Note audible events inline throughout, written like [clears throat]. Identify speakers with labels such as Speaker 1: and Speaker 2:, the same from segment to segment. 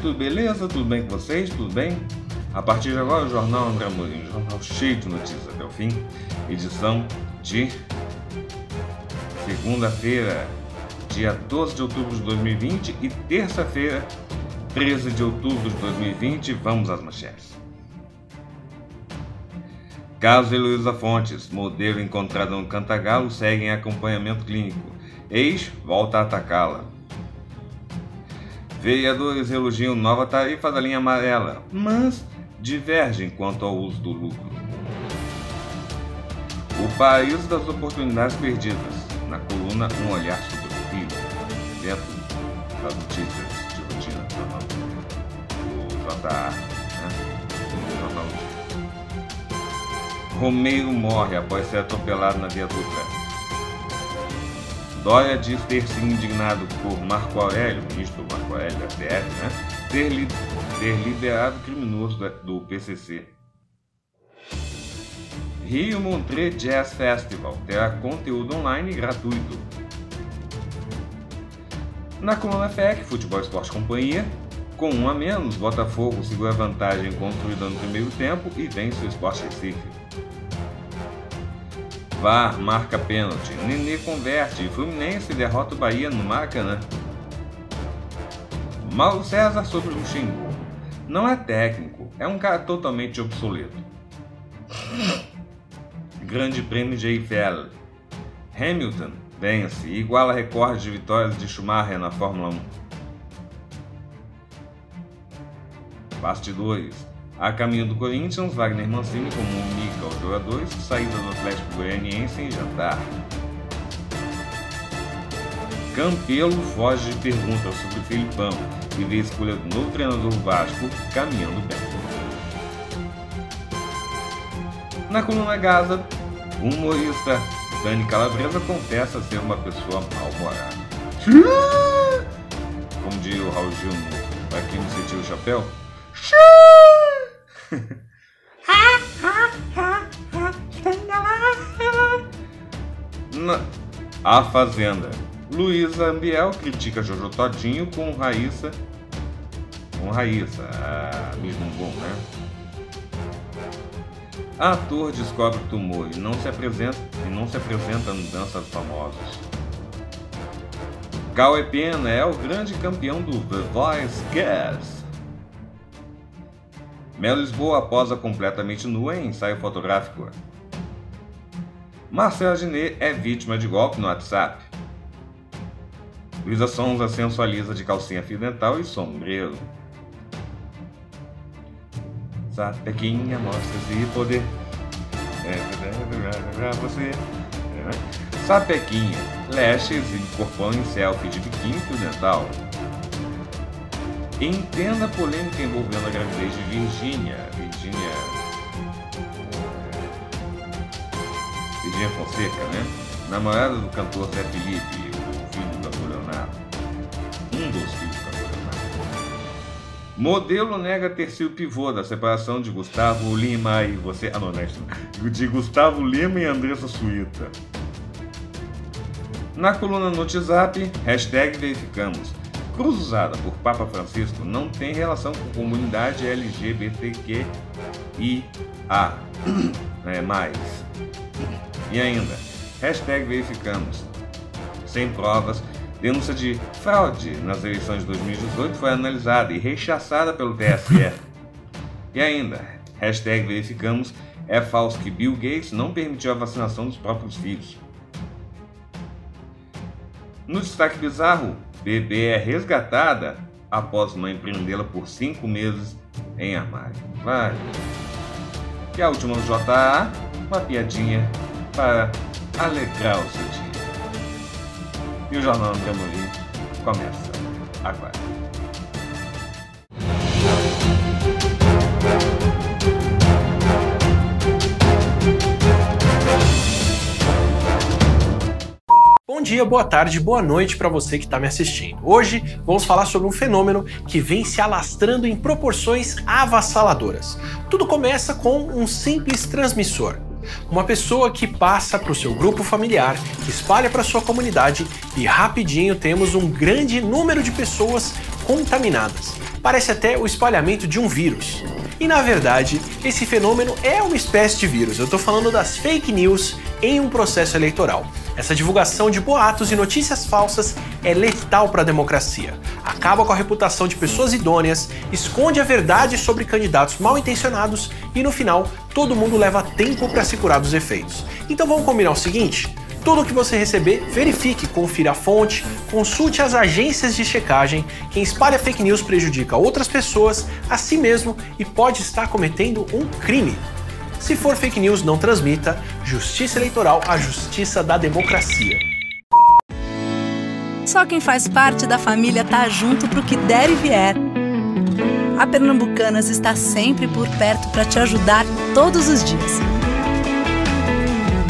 Speaker 1: tudo beleza? Tudo bem com vocês? Tudo bem? A partir de agora, o Jornal André Mourinho, um jornal cheio de notícias até o fim, edição de segunda-feira, dia 12 de outubro de 2020 e terça-feira, 13 de outubro de 2020. Vamos às manchetes. Caso Heloísa Fontes, modelo encontrada no Cantagalo, segue em acompanhamento clínico. Ex volta a atacá-la. Vereadores elogiam nova tarifa da linha amarela, mas divergem quanto ao uso do lucro. O país das oportunidades perdidas, na coluna Um Olhar sobre o Rio, dentro das notícias de rotina do jornal JA, né? Romeiro morre após ser atropelado na via Dutra. Dória diz ter se indignado por Marco Aurélio, ministro Marco Aurélio da STF, né, ter, li ter liderado criminoso do PCC. Rio Montreux Jazz Festival terá conteúdo online gratuito. Na coluna FEC, Futebol Esporte Companhia, com um a menos, Botafogo segura vantagem contra o no primeiro tempo e vence o Esporte Recife. VAR marca pênalti. Nenê converte e Fluminense derrota o Bahia no Maracanã. Mauro César sobre o Xingu. Não é técnico, é um cara totalmente obsoleto. Grande Prêmio de Eiffel. Hamilton vence e iguala recorde de vitórias de Schumacher na Fórmula 1. Bastidores. A caminho do Corinthians, Wagner Mancini comunica aos jogadores saída do Atlético Goianiense em jantar. Campelo foge de perguntas sobre Filipão e vê a escolha do novo treinador Vasco caminhando bem. Na coluna Gaza, o humorista Dani Calabresa confessa ser uma pessoa mal-humorada. Como diria o Raul Gil para quem não sentiu o chapéu. Na... A Fazenda. Luísa Ambiel critica Jojo Todinho com Raíssa. Com Raíssa, ah, mesmo bom, Bumbum, né? Ator descobre tumor e não se apresenta, e não se apresenta no Dança dos Famosos. Cauê Pena é o grande campeão do The Voice Cast. Mel Lisboa posa completamente nua em ensaio fotográfico. Marcela Diné é vítima de golpe no WhatsApp. Luísa Sonza sensualiza de calcinha fio dental e sombreiro. Sapequinha mostra esse poder. É, é, é, você. Né? Sapequinha, lashes e corpão em selfie de biquíni fio dental. Entenda a polêmica envolvendo a gravidez de Virgínia. Virgínia. Virgínia Fonseca, né? Namorada do cantor Zé Felipe, o filho do cantor Leonardo. Um dos filhos do cantor Leonardo. Modelo nega ter sido pivô da separação de Gustavo Lima e você. Ah, não, não é De Gustavo Lima e Andressa Suíta. Na coluna no WhatsApp, hashtag verificamos cruz usada por Papa Francisco não tem relação com comunidade LGBTQIA. É, mais. E ainda, hashtag verificamos. Sem provas, denúncia de fraude nas eleições de 2018 foi analisada e rechaçada pelo TSE. E ainda, hashtag verificamos, é falso que Bill Gates não permitiu a vacinação dos próprios filhos. No destaque bizarro, Bebê é resgatada após mãe prendê-la por cinco meses em armário. Vai. E a última do JA, uma piadinha para alegrar o seu dia. E o Jornal André Morim começa agora.
Speaker 2: Bom dia, boa tarde, boa noite para você que está me assistindo. Hoje vamos falar sobre um fenômeno que vem se alastrando em proporções avassaladoras. Tudo começa com um simples transmissor. Uma pessoa que passa para o seu grupo familiar, que espalha para sua comunidade e rapidinho temos um grande número de pessoas contaminadas parece até o espalhamento de um vírus. E na verdade, esse fenômeno é uma espécie de vírus. Eu estou falando das fake news em um processo eleitoral. Essa divulgação de boatos e notícias falsas é letal para a democracia. Acaba com a reputação de pessoas idôneas, esconde a verdade sobre candidatos mal intencionados e no final todo mundo leva tempo para se curar dos efeitos. Então vamos combinar o seguinte? Tudo o que você receber, verifique, confira a fonte, consulte as agências de checagem. Quem espalha fake news prejudica outras pessoas, a si mesmo e pode estar cometendo um crime. Se for fake news, não transmita. Justiça Eleitoral, a justiça da democracia.
Speaker 3: Só quem faz parte da família tá junto pro que der e vier. A Pernambucanas está sempre por perto para te ajudar todos os dias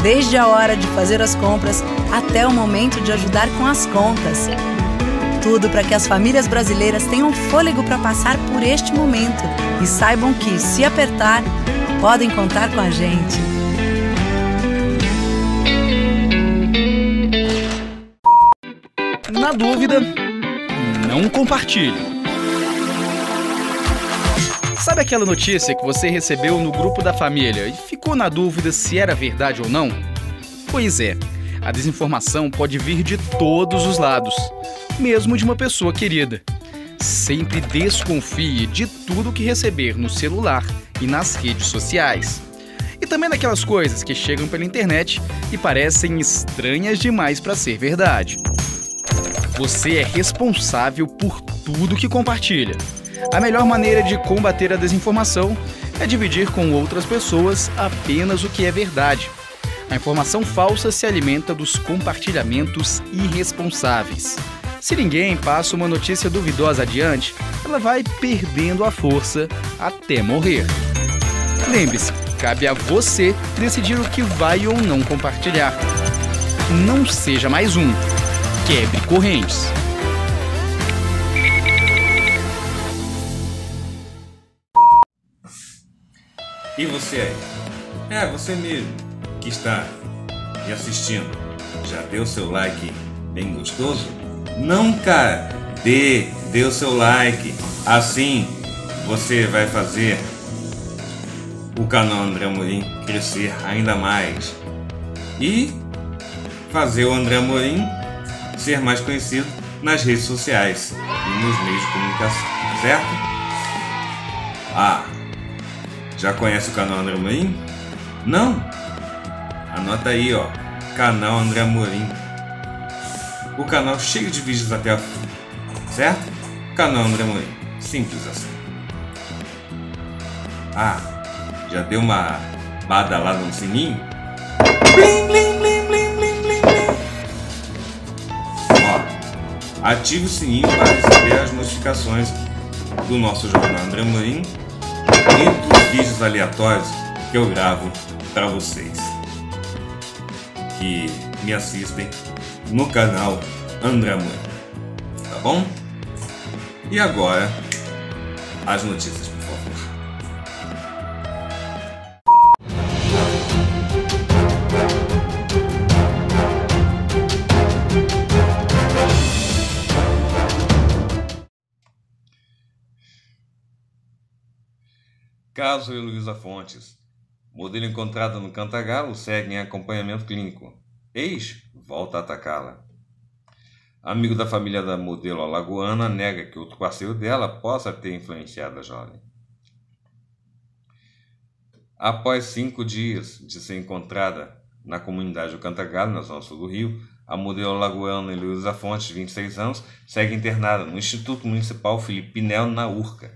Speaker 3: desde a hora de fazer as compras até o momento de ajudar com as contas. Tudo para que as famílias brasileiras tenham fôlego para passar por este momento e saibam que, se apertar, podem contar com a gente. Na dúvida, não compartilhe. Sabe aquela notícia que você recebeu no grupo da família e ficou na dúvida se era verdade ou não? Pois é, a desinformação pode vir de todos os lados, mesmo de uma pessoa querida. Sempre desconfie de tudo que receber no celular e nas redes sociais. E também daquelas coisas que chegam pela internet e parecem estranhas demais para ser verdade. Você é responsável por tudo que compartilha. A melhor maneira de combater a desinformação é dividir com outras pessoas apenas o que é verdade. A informação falsa se alimenta dos compartilhamentos irresponsáveis. Se ninguém passa uma notícia duvidosa adiante, ela vai perdendo a força até morrer. Lembre-se, cabe a você decidir o que vai ou não compartilhar. Não seja mais um. Quebre correntes.
Speaker 1: E você aí? É, você mesmo que está me assistindo. Já deu seu like bem gostoso? Não, cara. Dê, dê o seu like. Assim você vai fazer o canal André Morim crescer ainda mais. E fazer o André Morim ser mais conhecido nas redes sociais e nos meios de comunicação, certo? Ah, já conhece o canal André Amorim? Não? Anota aí, ó. Canal André Amorim. O canal cheio de vídeos até a fim. Certo? Canal André Amorim. Simples assim. Ah, já deu uma badalada no sininho? Blim, blim, blim, blim, blim, blim, blim. Ó, ative o sininho para receber as notificações do nosso jornal André Amorim e do vídeos aleatórios que eu gravo para vocês que me assistem no canal Andraman, tá bom? E agora as notícias Caso Heloísa Fontes. Modelo encontrado no Cantagalo segue em acompanhamento clínico. Ex volta a atacá-la. Amigo da família da modelo alagoana nega que outro parceiro dela possa ter influenciado a jovem. Após cinco dias de ser encontrada na comunidade do Cantagalo, na zona sul do Rio, a modelo alagoana Heloísa Fontes, 26 anos, segue internada no Instituto Municipal Felipe Pinel, na Urca.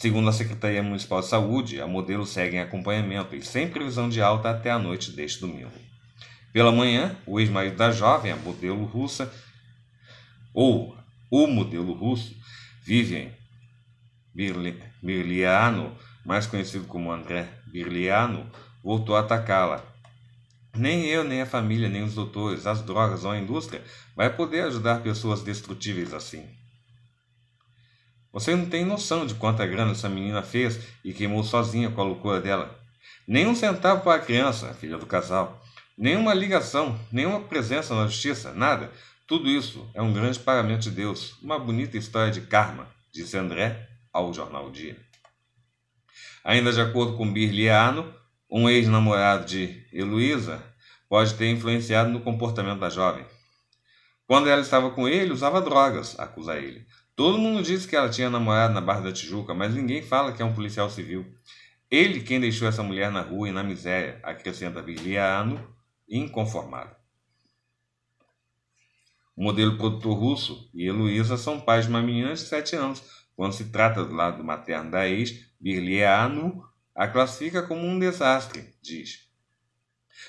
Speaker 1: Segundo a Secretaria Municipal de Saúde, a modelo segue em acompanhamento e sem previsão de alta até a noite deste domingo. Pela manhã, o ex-marido da jovem, a modelo russa, ou o modelo russo, Vivian Birliano, mais conhecido como André Birliano, voltou a atacá-la. Nem eu, nem a família, nem os doutores, as drogas ou a indústria vai poder ajudar pessoas destrutíveis assim. Você não tem noção de quanta grana essa menina fez e queimou sozinha com a loucura dela. Nem um centavo para a criança, a filha do casal. Nenhuma ligação, nenhuma presença na justiça, nada. Tudo isso é um grande pagamento de Deus, uma bonita história de karma, disse André ao jornal Dia. Ainda de acordo com Birliano, um ex-namorado de Heloísa pode ter influenciado no comportamento da jovem. Quando ela estava com ele, usava drogas, acusa ele. Todo mundo diz que ela tinha namorado na Barra da Tijuca, mas ninguém fala que é um policial civil. Ele quem deixou essa mulher na rua e na miséria, acrescenta Viliano, inconformado. O modelo produtor russo e Heloísa são pais de uma menina de 7 anos. Quando se trata do lado materno da ex, Virliano a classifica como um desastre, diz.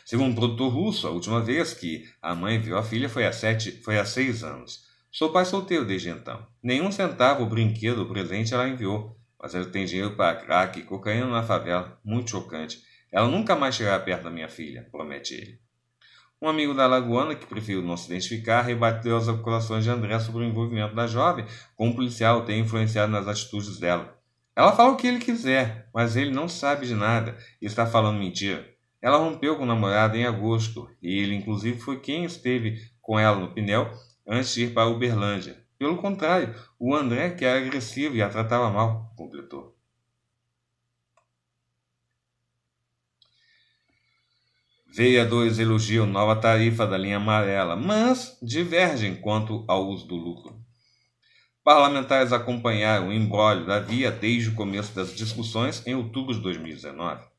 Speaker 1: Segundo o produtor russo, a última vez que a mãe viu a filha foi há, sete, foi há seis anos. Sou pai solteiro desde então. Nenhum centavo, brinquedo, presente ela enviou, mas ela tem dinheiro para crack e cocaína na favela, muito chocante. Ela nunca mais chegará perto da minha filha, promete ele. Um amigo da Lagoana, que preferiu não se identificar, rebateu as acusações de André sobre o envolvimento da jovem com o policial ter influenciado nas atitudes dela. Ela fala o que ele quiser, mas ele não sabe de nada e está falando mentira. Ela rompeu com o namorado em agosto e ele, inclusive, foi quem esteve com ela no Pinel antes de ir para Uberlândia. Pelo contrário, o André que era agressivo e a tratava mal, completou. Veiadores elogiam nova tarifa da linha amarela, mas divergem quanto ao uso do lucro. Parlamentares acompanharam o embrólio da via desde o começo das discussões em outubro de 2019.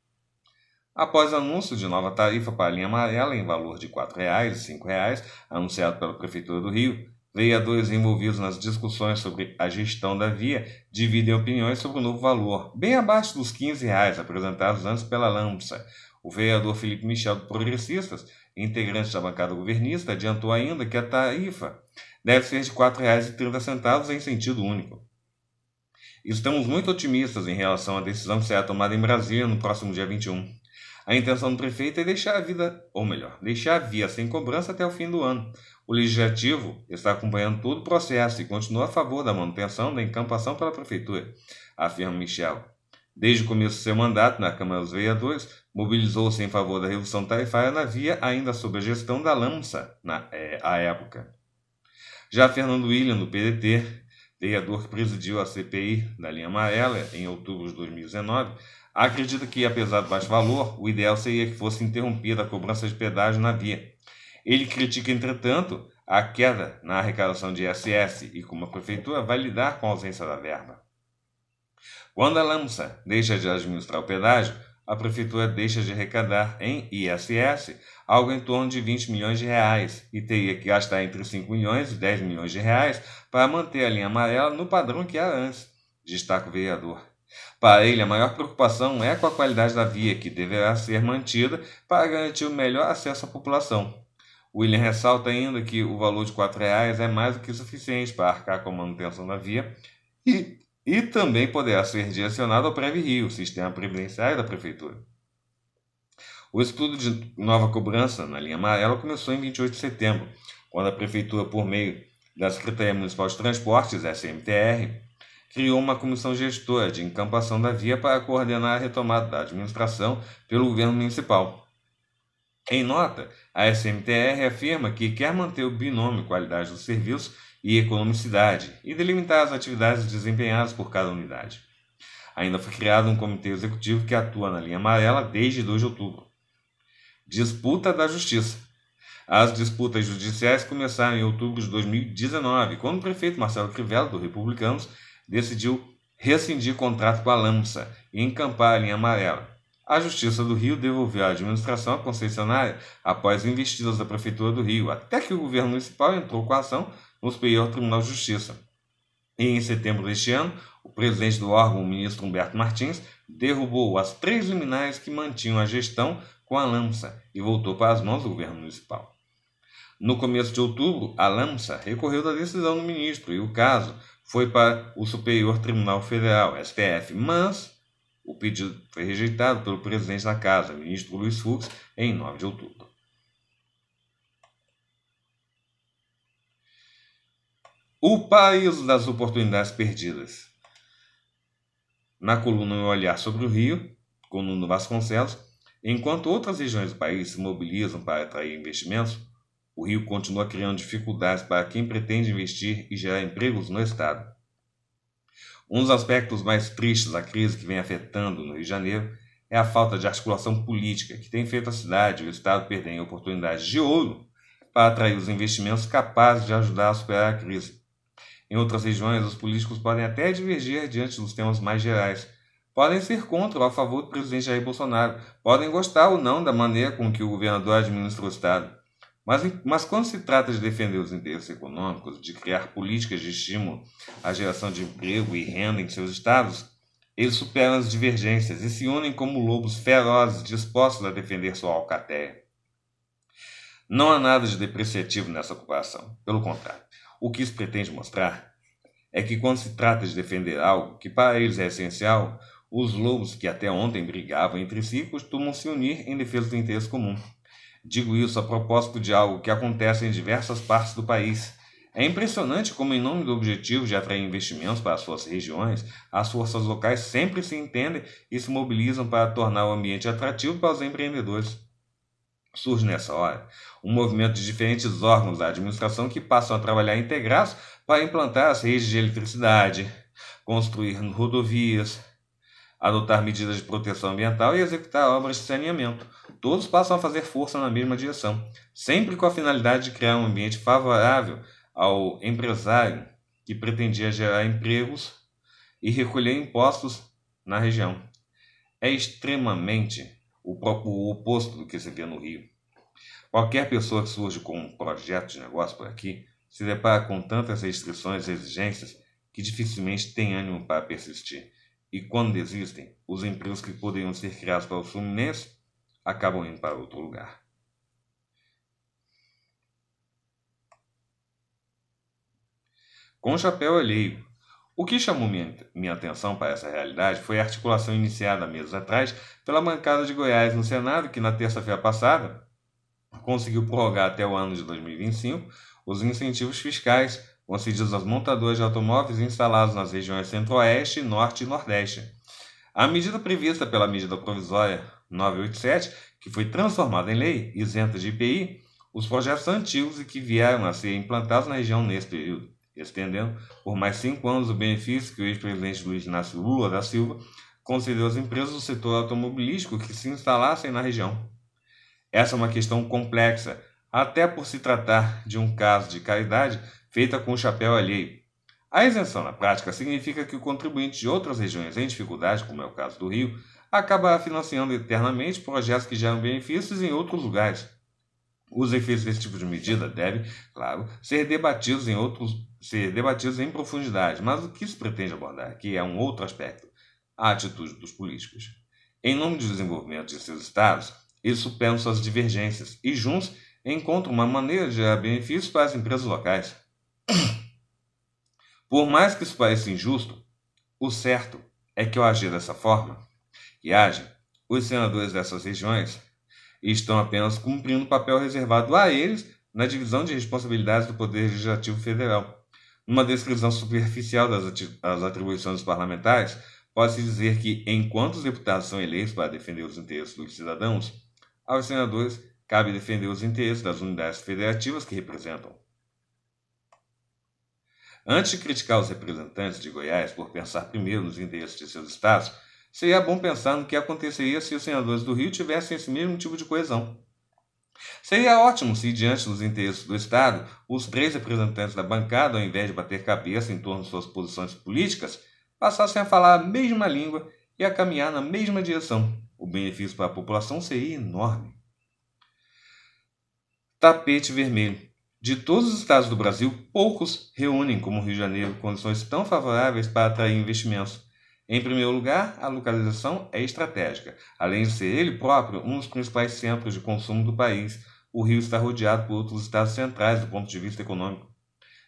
Speaker 1: Após o anúncio de nova tarifa para a linha amarela em valor de R$ 4,00 e R$ 5,00, anunciado pela Prefeitura do Rio, vereadores envolvidos nas discussões sobre a gestão da via dividem opiniões sobre o novo valor, bem abaixo dos R$ 15,00 apresentados antes pela LAMPSA. O vereador Felipe Michel do Progressistas, integrante da bancada governista, adiantou ainda que a tarifa deve ser de R$ 4,30 em sentido único. Estamos muito otimistas em relação à decisão que será tomada em Brasília no próximo dia 21. A intenção do prefeito é deixar a vida, ou melhor, deixar a via sem cobrança até o fim do ano. O legislativo está acompanhando todo o processo e continua a favor da manutenção da encampação pela prefeitura, afirma Michel. Desde o começo do seu mandato na Câmara dos Vereadores, mobilizou-se em favor da redução tarifária na via ainda sob a gestão da LAMSA, na é, à época. Já Fernando William, do PDT, vereador que presidiu a CPI da linha amarela em outubro de 2019, Acredita que, apesar do baixo valor, o ideal seria que fosse interrompida a cobrança de pedágio na via. Ele critica, entretanto, a queda na arrecadação de ISS e como a prefeitura vai lidar com a ausência da verba. Quando a LAMSA deixa de administrar o pedágio, a prefeitura deixa de arrecadar em ISS algo em torno de 20 milhões de reais e teria que gastar entre 5 milhões e 10 milhões de reais para manter a linha amarela no padrão que era antes, destaca o vereador. Para ele, a maior preocupação é com a qualidade da via, que deverá ser mantida para garantir o melhor acesso à população. William ressalta ainda que o valor de R$ reais é mais do que suficiente para arcar com a manutenção da via e, e também poderá ser direcionado ao Preve Rio, sistema previdenciário da Prefeitura. O estudo de nova cobrança na linha amarela começou em 28 de setembro, quando a Prefeitura, por meio da Secretaria Municipal de Transportes, SMTR, criou uma comissão gestora de encampação da via para coordenar a retomada da administração pelo governo municipal. Em nota, a SMTR afirma que quer manter o binômio qualidade do serviço e economicidade e delimitar as atividades desempenhadas por cada unidade. Ainda foi criado um comitê executivo que atua na linha amarela desde 2 de outubro. Disputa da Justiça. As disputas judiciais começaram em outubro de 2019, quando o prefeito Marcelo Crivella, do Republicanos, decidiu rescindir contrato com a Lamsa e encampar a linha amarela. A Justiça do Rio devolveu à administração a concessionária após investidas da Prefeitura do Rio, até que o governo municipal entrou com a ação no Superior Tribunal de Justiça. E em setembro deste ano, o presidente do órgão, o ministro Humberto Martins, derrubou as três liminares que mantinham a gestão com a LAMSA e voltou para as mãos do governo municipal. No começo de outubro, a LAMSA recorreu da decisão do ministro e o caso foi para o Superior Tribunal Federal, STF, mas o pedido foi rejeitado pelo presidente da Casa, o ministro Luiz Fux, em 9 de outubro. O país das oportunidades perdidas. Na coluna Meu Olhar sobre o Rio, com Nuno Vasconcelos, enquanto outras regiões do país se mobilizam para atrair investimentos, o Rio continua criando dificuldades para quem pretende investir e gerar empregos no Estado. Um dos aspectos mais tristes da crise que vem afetando no Rio de Janeiro é a falta de articulação política que tem feito a cidade e o Estado perderem oportunidades de ouro para atrair os investimentos capazes de ajudar a superar a crise. Em outras regiões, os políticos podem até divergir diante dos temas mais gerais. Podem ser contra ou a favor do presidente Jair Bolsonaro, podem gostar ou não da maneira com que o governador administra o Estado. Mas, mas quando se trata de defender os interesses econômicos, de criar políticas de estímulo à geração de emprego e renda em seus estados, eles superam as divergências e se unem como lobos ferozes dispostos a defender sua alcatéia. Não há nada de depreciativo nessa ocupação. Pelo contrário, o que isso pretende mostrar é que quando se trata de defender algo que para eles é essencial, os lobos que até ontem brigavam entre si costumam se unir em defesa do interesse comum. Digo isso a propósito de algo que acontece em diversas partes do país. É impressionante como, em nome do objetivo de atrair investimentos para suas regiões, as forças locais sempre se entendem e se mobilizam para tornar o ambiente atrativo para os empreendedores. Surge nessa hora um movimento de diferentes órgãos da administração que passam a trabalhar integrados para implantar as redes de eletricidade, construir rodovias, adotar medidas de proteção ambiental e executar obras de saneamento. Todos passam a fazer força na mesma direção, sempre com a finalidade de criar um ambiente favorável ao empresário que pretendia gerar empregos e recolher impostos na região. É extremamente o, próprio, o oposto do que se vê no Rio. Qualquer pessoa que surge com um projeto de negócio por aqui se depara com tantas restrições e exigências que dificilmente tem ânimo para persistir. E quando desistem, os empregos que poderiam ser criados para o Fluminense acabam indo para outro lugar. Com chapéu alheio. O que chamou minha, minha atenção para essa realidade foi a articulação iniciada meses atrás pela bancada de Goiás no Senado, que na terça-feira passada conseguiu prorrogar até o ano de 2025 os incentivos fiscais concedidos às montadoras de automóveis instalados nas regiões Centro-Oeste, Norte e Nordeste. A medida prevista pela medida provisória 987, que foi transformada em lei, isenta de IPI, os projetos antigos e que vieram a ser implantados na região nesse período, estendendo por mais cinco anos o benefício que o ex-presidente Luiz Inácio Lula da Silva concedeu às empresas do setor automobilístico que se instalassem na região. Essa é uma questão complexa, até por se tratar de um caso de caridade feita com o chapéu alheio. A isenção na prática significa que o contribuinte de outras regiões em dificuldade, como é o caso do Rio, acaba financiando eternamente projetos que geram benefícios em outros lugares. Os efeitos desse tipo de medida devem, claro, ser debatidos em outros, ser debatidos em profundidade, mas o que se pretende abordar aqui é um outro aspecto, a atitude dos políticos. Em nome do desenvolvimento de seus estados, eles superam suas divergências e juntos encontram uma maneira de gerar benefícios para as empresas locais. Por mais que isso pareça injusto, o certo é que ao agir dessa forma, e agem, os senadores dessas regiões estão apenas cumprindo o papel reservado a eles na divisão de responsabilidades do Poder Legislativo Federal. Numa descrição superficial das atribuições parlamentares, pode-se dizer que, enquanto os deputados são eleitos para defender os interesses dos cidadãos, aos senadores cabe defender os interesses das unidades federativas que representam. Antes de criticar os representantes de Goiás por pensar primeiro nos interesses de seus estados, seria bom pensar no que aconteceria se os senadores do Rio tivessem esse mesmo tipo de coesão. Seria ótimo se, diante dos interesses do Estado, os três representantes da bancada, ao invés de bater cabeça em torno de suas posições políticas, passassem a falar a mesma língua e a caminhar na mesma direção. O benefício para a população seria enorme. Tapete vermelho. De todos os estados do Brasil, poucos reúnem, como o Rio de Janeiro, condições tão favoráveis para atrair investimentos. Em primeiro lugar, a localização é estratégica. Além de ser ele próprio um dos principais centros de consumo do país, o Rio está rodeado por outros estados centrais do ponto de vista econômico.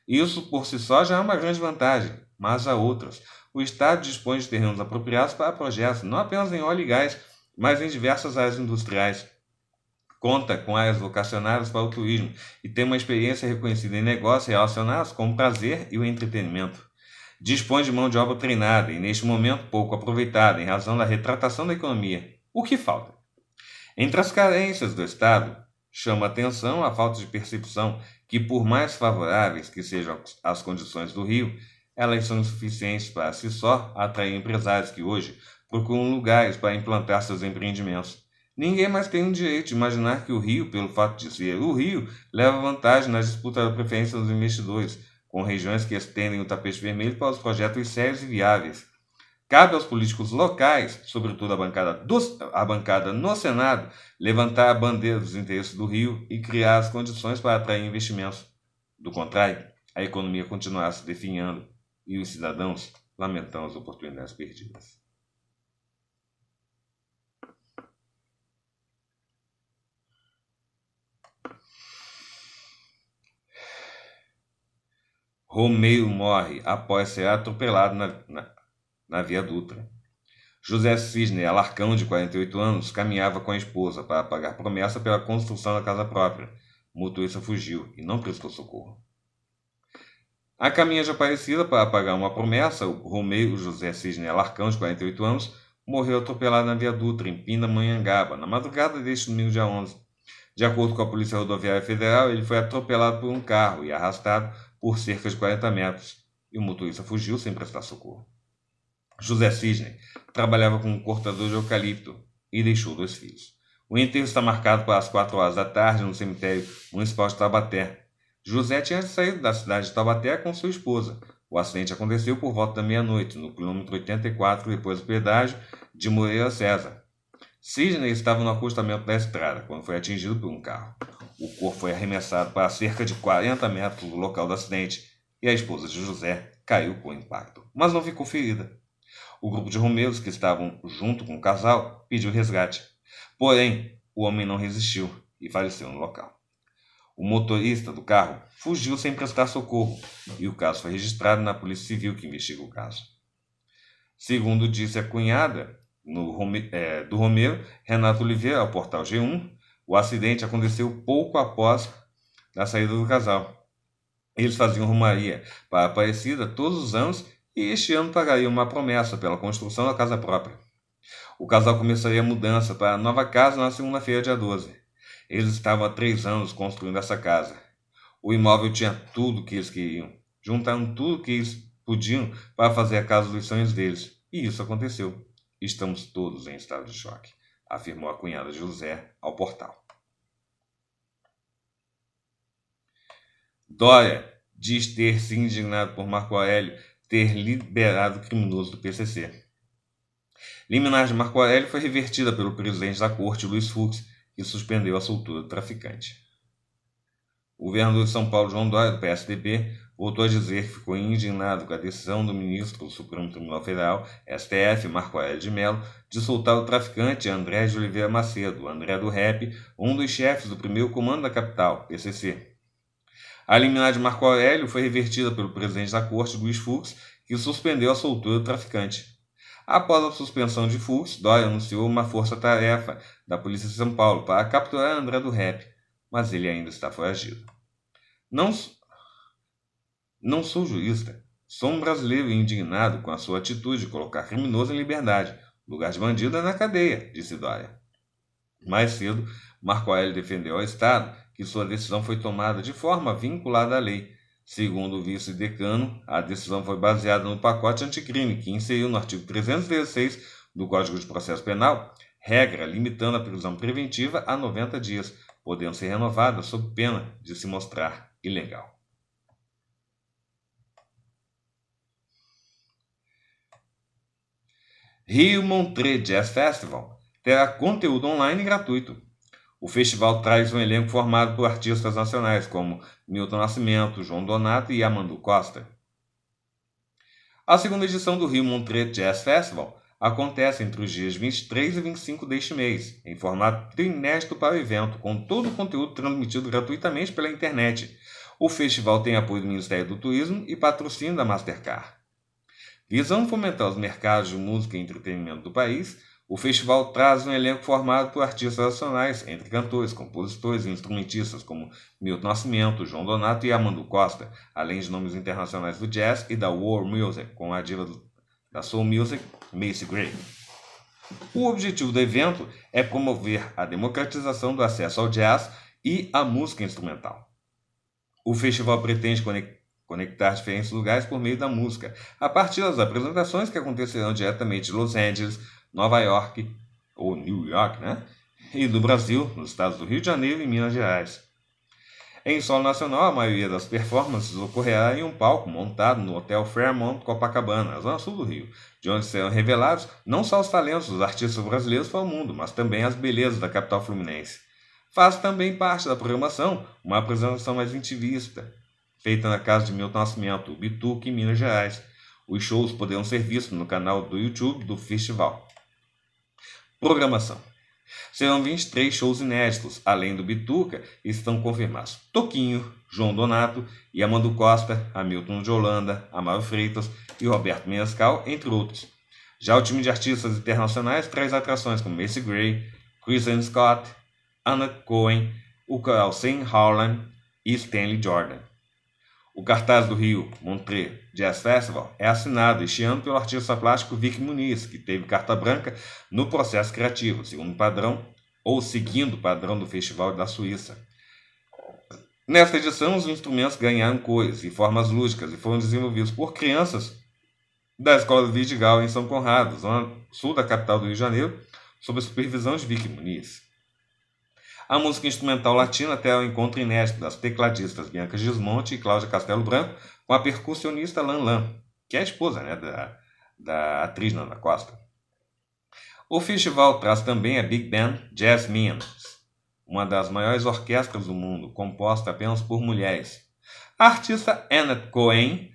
Speaker 1: Isso por si só já é uma grande vantagem, mas há outras. O Estado dispõe de terrenos apropriados para projetos não apenas em óleo e gás, mas em diversas áreas industriais conta com áreas vocacionadas para o turismo e tem uma experiência reconhecida em negócios relacionados com o prazer e o entretenimento. Dispõe de mão de obra treinada e, neste momento, pouco aproveitada em razão da retratação da economia. O que falta? Entre as carências do Estado, chama atenção a falta de percepção que, por mais favoráveis que sejam as condições do Rio, elas são suficientes para si só atrair empresários que hoje procuram lugares para implantar seus empreendimentos. Ninguém mais tem o direito de imaginar que o Rio, pelo fato de ser o Rio, leva vantagem na disputa da preferência dos investidores, com regiões que estendem o tapete vermelho para os projetos sérios e viáveis. Cabe aos políticos locais, sobretudo a bancada, do, a bancada no Senado, levantar a bandeira dos interesses do Rio e criar as condições para atrair investimentos. Do contrário, a economia continuará se definhando e os cidadãos lamentam as oportunidades perdidas. Romeu morre após ser atropelado na, na, na Via Dutra. José Cisne, alarcão de 48 anos, caminhava com a esposa para pagar promessa pela construção da casa própria. O motorista fugiu e não prestou socorro. A caminha de Aparecida para pagar uma promessa, o Romeu José Cisne Alarcão, de 48 anos, morreu atropelado na Via Dutra, em Pindamonhangaba, na madrugada deste domingo, dia 11. De acordo com a Polícia Rodoviária Federal, ele foi atropelado por um carro e arrastado por cerca de 40 metros e o motorista fugiu sem prestar socorro. José Cisne trabalhava como cortador de eucalipto e deixou dois filhos. O enterro está marcado para as 4 horas da tarde no cemitério municipal de Tabaté. José tinha saído da cidade de Tabaté com sua esposa. O acidente aconteceu por volta da meia-noite, no quilômetro 84, depois do pedágio de Moreira César. Sidney estava no acostamento da estrada quando foi atingido por um carro. O corpo foi arremessado para cerca de 40 metros do local do acidente e a esposa de José caiu com o impacto, mas não ficou ferida. O grupo de romeiros que estavam junto com o casal pediu resgate. Porém, o homem não resistiu e faleceu no local. O motorista do carro fugiu sem prestar socorro e o caso foi registrado na Polícia Civil que investiga o caso. Segundo disse a cunhada no, é, do Romeu, Renato Oliveira, ao portal G1, o acidente aconteceu pouco após a saída do casal. Eles faziam romaria para a Aparecida todos os anos e este ano pagariam uma promessa pela construção da casa própria. O casal começaria a mudança para a nova casa na segunda-feira, dia 12. Eles estavam há três anos construindo essa casa. O imóvel tinha tudo que eles queriam. Juntaram tudo que eles podiam para fazer a casa dos sonhos deles. E isso aconteceu. Estamos todos em estado de choque afirmou a cunhada de José ao portal. Dória diz ter se indignado por Marco Aurélio ter liberado o criminoso do PCC. Liminar de Marco Aurélio foi revertida pelo presidente da corte, Luiz Fux, que suspendeu a soltura do traficante. O governador de São Paulo, João Dória, do PSDB, Voltou a dizer que ficou indignado com a decisão do ministro do Supremo Tribunal Federal, STF, Marco Aurélio de Mello, de soltar o traficante André de Oliveira Macedo, André do Rep, um dos chefes do primeiro comando da capital, PCC. A liminar de Marco Aurélio foi revertida pelo presidente da corte, Luiz Fux, que suspendeu a soltura do traficante. Após a suspensão de Fux, Dória anunciou uma força-tarefa da Polícia de São Paulo para capturar André do Rep, mas ele ainda está foragido. Não não sou jurista. Sou um brasileiro indignado com a sua atitude de colocar criminoso em liberdade. lugar de bandido é na cadeia, disse Dória. Mais cedo, Marco Aélio defendeu ao Estado que sua decisão foi tomada de forma vinculada à lei. Segundo o vice-decano, a decisão foi baseada no pacote anticrime, que inseriu no artigo 316 do Código de Processo Penal regra limitando a prisão preventiva a 90 dias, podendo ser renovada sob pena de se mostrar ilegal. Rio Montreux Jazz Festival terá conteúdo online gratuito. O festival traz um elenco formado por artistas nacionais como Milton Nascimento, João Donato e Amandu Costa. A segunda edição do Rio Montreux Jazz Festival acontece entre os dias 23 e 25 deste mês, em formato trinesto para o evento, com todo o conteúdo transmitido gratuitamente pela internet. O festival tem apoio do Ministério do Turismo e patrocínio da Mastercard. Visando fomentar os mercados de música e entretenimento do país, o festival traz um elenco formado por artistas nacionais, entre cantores, compositores e instrumentistas como Milton Nascimento, João Donato e Amando Costa, além de nomes internacionais do jazz e da world music, com a diva da soul music, Macy Gray. O objetivo do evento é promover a democratização do acesso ao jazz e à música instrumental. O festival pretende conectar conectar diferentes lugares por meio da música, a partir das apresentações que acontecerão diretamente de Los Angeles, Nova York, ou New York, né? E do Brasil, nos estados do Rio de Janeiro e Minas Gerais. Em solo nacional, a maioria das performances ocorrerá em um palco montado no Hotel Fairmont Copacabana, zona sul do Rio, de onde serão revelados não só os talentos dos artistas brasileiros para o mundo, mas também as belezas da capital fluminense. Faz também parte da programação uma apresentação mais intimista, feita na casa de Milton Nascimento, Bituque, em Minas Gerais. Os shows poderão ser vistos no canal do YouTube do festival. Programação. Serão 23 shows inéditos, além do Bituca, estão confirmados Toquinho, João Donato, Yamando Costa, Hamilton de Holanda, Amaro Freitas e Roberto Menescal, entre outros. Já o time de artistas internacionais traz atrações como Macy Gray, Chris Scott, Anna Cohen, Ukael Howland e Stanley Jordan. O cartaz do Rio Montreux Jazz Festival é assinado este ano pelo artista plástico Vic Muniz, que teve carta branca no processo criativo, segundo o padrão ou seguindo o padrão do Festival da Suíça. Nesta edição, os instrumentos ganharam cores e formas lúdicas e foram desenvolvidos por crianças da Escola Vidigal, em São Conrado, zona sul da capital do Rio de Janeiro, sob a supervisão de Vic Muniz. A música instrumental latina até o encontro inédito das tecladistas Bianca Gismonte e Cláudia Castelo Branco com a percussionista Lan Lan, que é a esposa né, da, da atriz Nana Costa. O festival traz também a Big Band Jazz Minas, uma das maiores orquestras do mundo, composta apenas por mulheres. A artista Annette Cohen,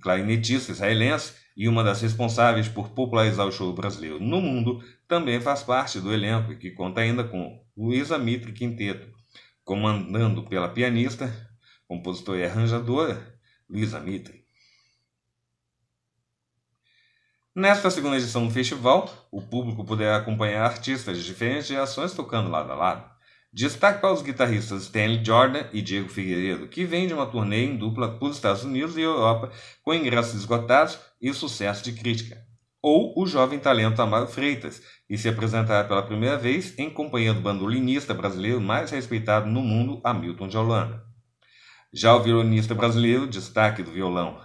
Speaker 1: clarinetista israelense e uma das responsáveis por popularizar o show brasileiro no mundo, também faz parte do elenco, que conta ainda com Luísa Mitre Quinteto, comandando pela pianista, compositora e arranjadora Luísa Mitre. Nesta segunda edição do festival, o público poderá acompanhar artistas de diferentes gerações tocando lado a lado. Destaque para os guitarristas Stanley Jordan e Diego Figueiredo, que vêm de uma turnê em dupla por Estados Unidos e Europa, com ingressos esgotados e sucesso de crítica ou o jovem talento Amaro Freitas, e se apresentará pela primeira vez em companhia do bandolinista brasileiro mais respeitado no mundo, Hamilton de Holanda. Já o violonista brasileiro, destaque do violão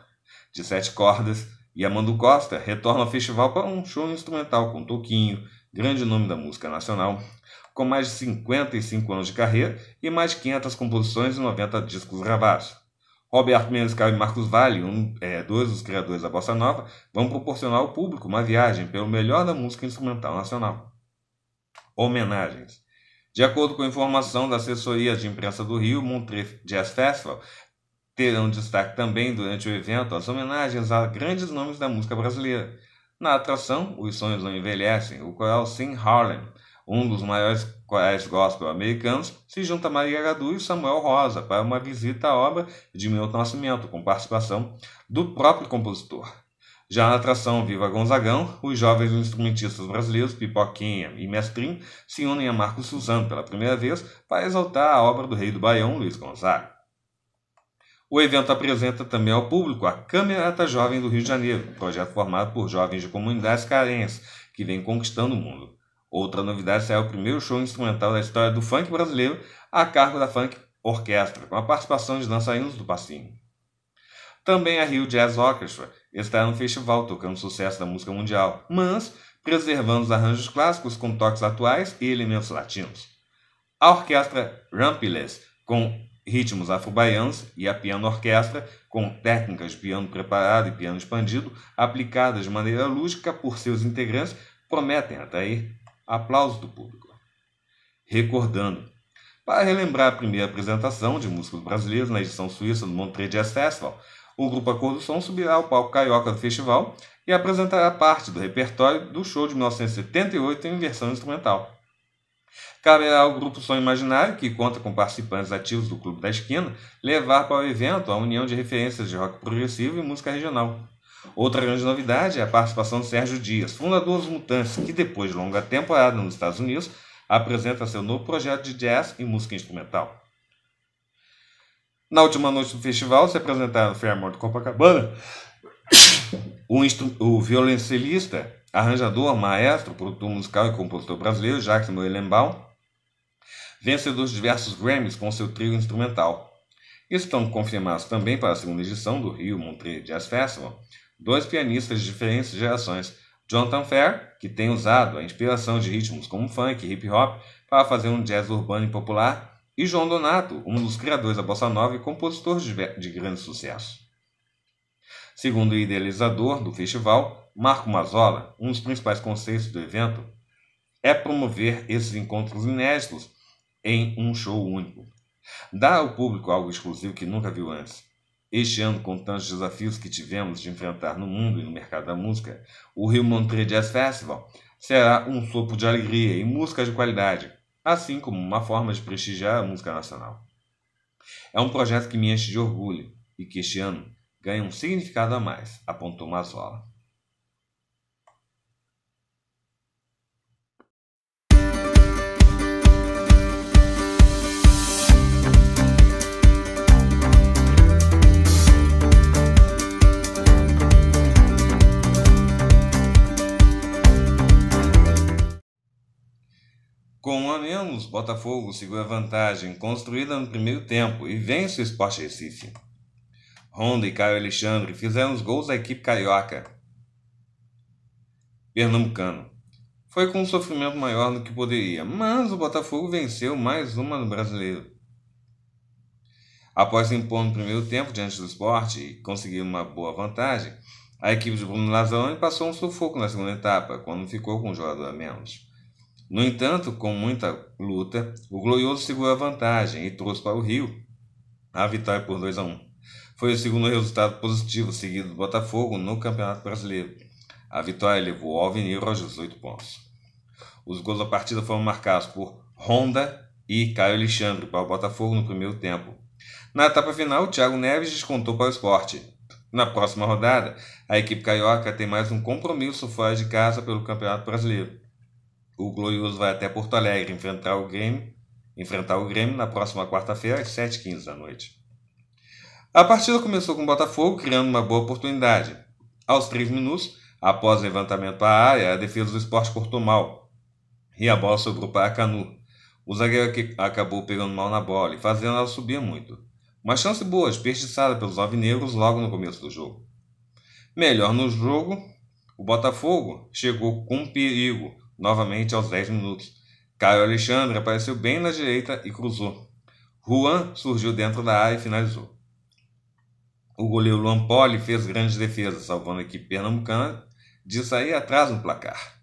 Speaker 1: de sete cordas, Yamandu Costa retorna ao festival para um show instrumental com Toquinho, grande nome da música nacional, com mais de 55 anos de carreira e mais de 500 composições e 90 discos gravados. Roberto Menescal e Marcos Valle, um, é, dois dos criadores da Bossa Nova, vão proporcionar ao público uma viagem pelo melhor da música instrumental nacional. Homenagens. De acordo com a informação da assessoria de imprensa do Rio, Montre Jazz Festival terão destaque também durante o evento as homenagens a grandes nomes da música brasileira. Na atração, Os Sonhos Não Envelhecem, o coral Sim Harlem, um dos maiores corais gospel americanos, se junta Maria Gadu e Samuel Rosa para uma visita à obra de Milton Nascimento, com participação do próprio compositor. Já na atração Viva Gonzagão, os jovens instrumentistas brasileiros Pipoquinha e Mestrinho se unem a Marcos Suzano pela primeira vez para exaltar a obra do rei do Baião, Luiz Gonzaga. O evento apresenta também ao público a Camerata Jovem do Rio de Janeiro, um projeto formado por jovens de comunidades carentes que vem conquistando o mundo. Outra novidade será o primeiro show instrumental da história do funk brasileiro a cargo da Funk Orquestra, com a participação de dançarinos do Passinho. Também a Rio Jazz Orchestra estará no festival tocando sucesso da música mundial, mas preservando os arranjos clássicos com toques atuais e elementos latinos. A orquestra Rampiles, com ritmos afro-baianos, e a piano orquestra, com técnicas de piano preparado e piano expandido, aplicadas de maneira lúdica por seus integrantes, prometem atrair Aplausos do público. Recordando. Para relembrar a primeira apresentação de músicos brasileiros na edição suíça do Montreux Jazz Festival, o grupo Acordo Som subirá ao palco carioca do festival e apresentará parte do repertório do show de 1978 em versão instrumental. Caberá ao grupo Som Imaginário, que conta com participantes ativos do Clube da Esquina, levar para o evento a união de referências de rock progressivo e música regional. Outra grande novidade é a participação de Sérgio Dias, fundador dos Mutantes, que depois de longa temporada nos Estados Unidos, apresenta seu novo projeto de jazz e música instrumental. Na última noite do festival, se apresentaram Fairmont Copacabana, [coughs] o, o violoncelista, arranjador, maestro, produtor musical e compositor brasileiro Jacques Moelenbaum, vencedor de diversos Grammys com seu trio instrumental. Estão confirmados também para a segunda edição do Rio Montreal Jazz Festival dois pianistas de diferentes gerações. Jonathan Fair, que tem usado a inspiração de ritmos como funk e hip hop para fazer um jazz urbano e popular, e João Donato, um dos criadores da bossa nova e compositor de grande sucesso. Segundo o idealizador do festival, Marco Mazzola, um dos principais conceitos do evento é promover esses encontros inéditos em um show único. Dá ao público algo exclusivo que nunca viu antes. Este ano, com tantos desafios que tivemos de enfrentar no mundo e no mercado da música, o Rio Montreux Jazz Festival será um sopro de alegria e música de qualidade, assim como uma forma de prestigiar a música nacional. É um projeto que me enche de orgulho e que este ano ganha um significado a mais, apontou Mazola. Com um a menos, Botafogo seguiu a vantagem construída no primeiro tempo e vence o Sport Recife. Honda e Caio Alexandre fizeram os gols da equipe carioca. Pernambucano. Foi com um sofrimento maior do que poderia, mas o Botafogo venceu mais uma no brasileiro. Após se impor no primeiro tempo diante do esporte e conseguir uma boa vantagem, a equipe de Bruno Lazzaroni passou um sufoco na segunda etapa, quando ficou com um jogador a menos. No entanto, com muita luta, o Glorioso segurou a vantagem e trouxe para o Rio a vitória por 2 a 1. Foi o segundo resultado positivo seguido do Botafogo no Campeonato Brasileiro. A vitória levou o Alvinegro aos 18 pontos. Os gols da partida foram marcados por Honda e Caio Alexandre para o Botafogo no primeiro tempo. Na etapa final, Thiago Neves descontou para o esporte. Na próxima rodada, a equipe carioca tem mais um compromisso fora de casa pelo Campeonato Brasileiro. O Glorioso vai até Porto Alegre enfrentar o Grêmio, enfrentar o Grêmio na próxima quarta-feira, às 7h15 da noite. A partida começou com o Botafogo criando uma boa oportunidade. Aos 3 minutos, após o levantamento à área, a defesa do esporte cortou mal e a bola sobrou para Canu. O zagueiro acabou pegando mal na bola e fazendo ela subir muito. Uma chance boa, desperdiçada pelos alvinegros logo no começo do jogo. Melhor no jogo, o Botafogo chegou com perigo novamente aos 10 minutos. Caio Alexandre apareceu bem na direita e cruzou. Juan surgiu dentro da área e finalizou. O goleiro Luan Poli fez grandes defesas, salvando a equipe pernambucana de sair atrás no placar.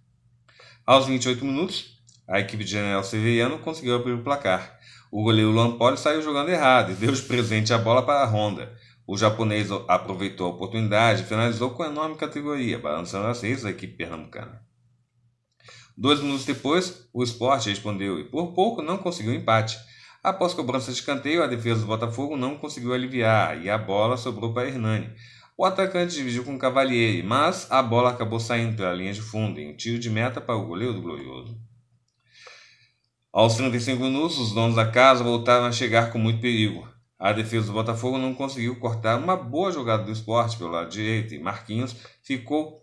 Speaker 1: Aos 28 minutos, a equipe de General Severiano conseguiu abrir o placar. O goleiro Luan Poli saiu jogando errado e deu de presente a bola para a Honda. O japonês aproveitou a oportunidade e finalizou com enorme categoria, balançando as redes da equipe pernambucana. Dois minutos depois, o Sport respondeu e por pouco não conseguiu empate. Após cobrança de escanteio, a defesa do Botafogo não conseguiu aliviar e a bola sobrou para Hernani. O atacante dividiu com o Cavalieri, mas a bola acabou saindo pela linha de fundo em um tiro de meta para o goleiro do Glorioso. Aos 35 minutos, os donos da casa voltaram a chegar com muito perigo. A defesa do Botafogo não conseguiu cortar uma boa jogada do esporte pelo lado direito e Marquinhos ficou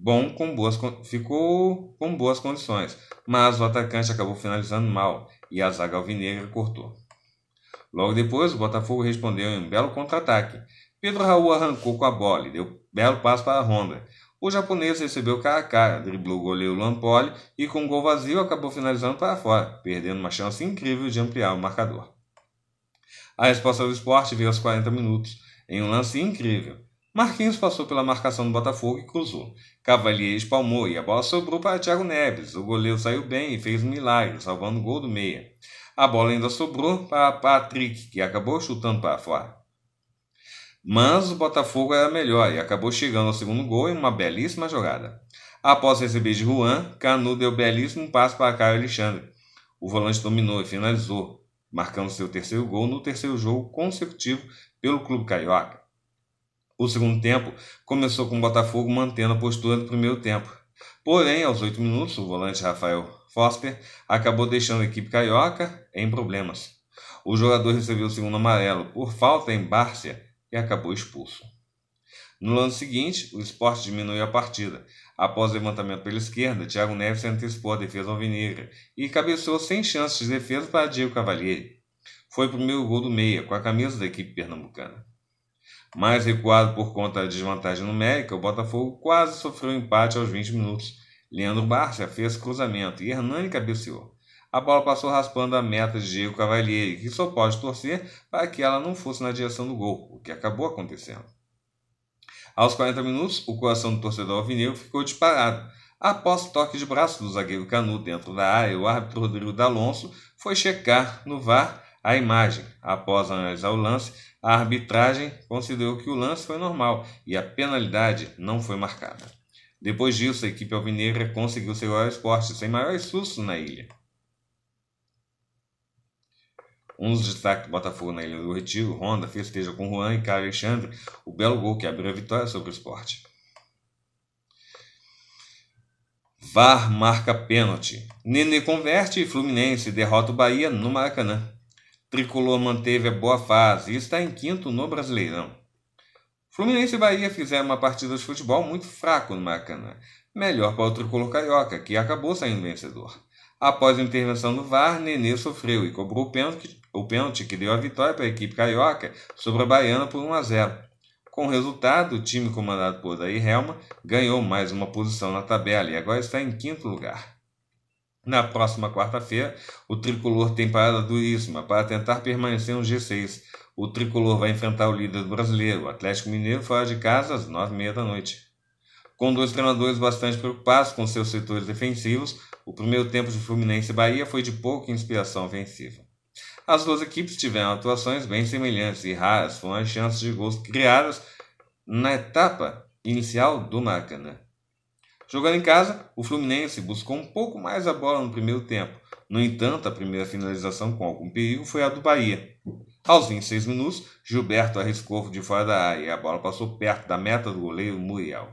Speaker 1: bom com boas ficou com boas condições, mas o atacante acabou finalizando mal e a zaga alvinegra cortou. Logo depois, o Botafogo respondeu em um belo contra-ataque. Pedro Raul arrancou com a bola e deu belo passo para a Honda. O japonês recebeu cara a cara, driblou o goleiro Lampoli e com um gol vazio acabou finalizando para fora, perdendo uma chance incrível de ampliar o marcador. A resposta do esporte veio aos 40 minutos, em um lance incrível. Marquinhos passou pela marcação do Botafogo e cruzou. Cavalier espalmou e a bola sobrou para Thiago Neves. O goleiro saiu bem e fez um milagre, salvando o gol do meia. A bola ainda sobrou para Patrick, que acabou chutando para fora. Mas o Botafogo era melhor e acabou chegando ao segundo gol em uma belíssima jogada. Após receber de Juan, Canu deu belíssimo passo para Caio Alexandre. O volante dominou e finalizou, marcando seu terceiro gol no terceiro jogo consecutivo pelo clube carioca. O segundo tempo começou com o Botafogo mantendo a postura do primeiro tempo. Porém, aos 8 minutos, o volante Rafael Fosper acabou deixando a equipe carioca em problemas. O jogador recebeu o segundo amarelo por falta em Bárcia e acabou expulso. No lance seguinte, o esporte diminuiu a partida. Após o levantamento pela esquerda, Thiago Neves antecipou a defesa alvinegra e cabeceou sem chances de defesa para Diego Cavalieri. Foi o primeiro gol do meia com a camisa da equipe pernambucana. Mais recuado por conta da desvantagem numérica, o Botafogo quase sofreu um empate aos 20 minutos. Leandro Barça fez cruzamento e Hernani cabeceou. A bola passou raspando a meta de Diego Cavalieri, que só pode torcer para que ela não fosse na direção do gol, o que acabou acontecendo. Aos 40 minutos, o coração do torcedor alvinegro ficou disparado. Após o toque de braço do zagueiro Canu dentro da área, o árbitro Rodrigo D'Alonso foi checar no VAR a imagem. Após analisar o lance, a arbitragem considerou que o lance foi normal e a penalidade não foi marcada. Depois disso, a equipe alvinegra conseguiu segurar o esporte sem maiores sustos na ilha. Um dos destaques do Botafogo na Ilha do Retiro, Honda, festeja com Juan e Caio Alexandre o belo gol que abriu a vitória sobre o esporte. VAR marca pênalti. Nenê converte e Fluminense derrota o Bahia no Maracanã. Tricolor manteve a boa fase e está em quinto no Brasileirão. Fluminense e Bahia fizeram uma partida de futebol muito fraco no Maracanã, melhor para o tricolor carioca, que acabou saindo vencedor. Após a intervenção do VAR, Nenê sofreu e cobrou o pênalti, o pênalti que deu a vitória para a equipe carioca sobre a baiana por 1 a 0. Com o resultado, o time comandado por Daí Helma ganhou mais uma posição na tabela e agora está em quinto lugar. Na próxima quarta-feira, o tricolor tem parada duríssima para tentar permanecer no G6. O tricolor vai enfrentar o líder brasileiro, o Atlético Mineiro, fora de casa às nove e meia da noite. Com dois treinadores bastante preocupados com seus setores defensivos, o primeiro tempo de Fluminense e Bahia foi de pouca inspiração ofensiva. As duas equipes tiveram atuações bem semelhantes e raras foram as chances de gols criadas na etapa inicial do Maracanã. Jogando em casa, o Fluminense buscou um pouco mais a bola no primeiro tempo. No entanto, a primeira finalização com algum perigo foi a do Bahia. Aos 26 minutos, Gilberto arriscou de fora da área e a bola passou perto da meta do goleiro Muriel.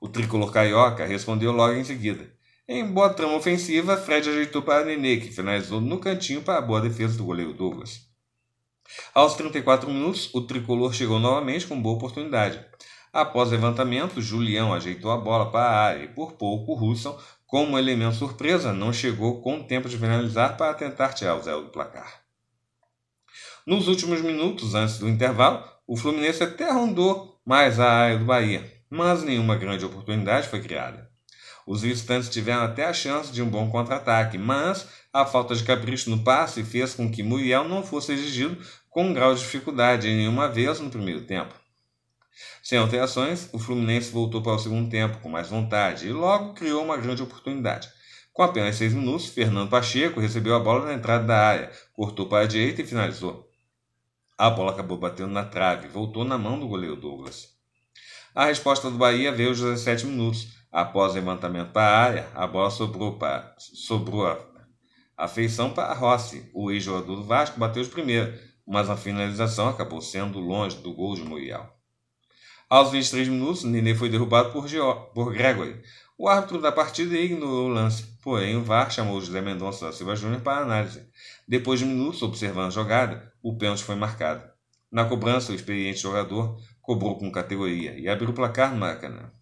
Speaker 1: O tricolor carioca respondeu logo em seguida. Em boa trama ofensiva, Fred ajeitou para Nenê, que finalizou no cantinho para a boa defesa do goleiro Douglas. Aos 34 minutos, o tricolor chegou novamente com boa oportunidade. Após levantamento, Julião ajeitou a bola para a área e por pouco o Russell, como elemento surpresa, não chegou com tempo de finalizar para tentar tirar o zero do placar. Nos últimos minutos antes do intervalo, o Fluminense até rondou mais a área do Bahia, mas nenhuma grande oportunidade foi criada. Os visitantes tiveram até a chance de um bom contra-ataque, mas a falta de capricho no passe fez com que Muriel não fosse exigido com um grau de dificuldade em nenhuma vez no primeiro tempo. Sem alterações, o Fluminense voltou para o segundo tempo com mais vontade e logo criou uma grande oportunidade. Com apenas seis minutos, Fernando Pacheco recebeu a bola na entrada da área, cortou para a direita e finalizou. A bola acabou batendo na trave e voltou na mão do goleiro Douglas. A resposta do Bahia veio aos 17 minutos. Após o levantamento para a área, a bola sobrou, para, sobrou a, feição para Rossi. O ex-jogador do Vasco bateu de primeiro, mas a finalização acabou sendo longe do gol de Muriel. Aos 23 minutos, Nenê foi derrubado por, Geo... por Gregory. O árbitro da partida ignorou o lance, porém o VAR chamou José Mendonça da Silva Júnior para análise. Depois de minutos observando a jogada, o pênalti foi marcado. Na cobrança, o experiente jogador cobrou com categoria e abriu o placar no Maracanã.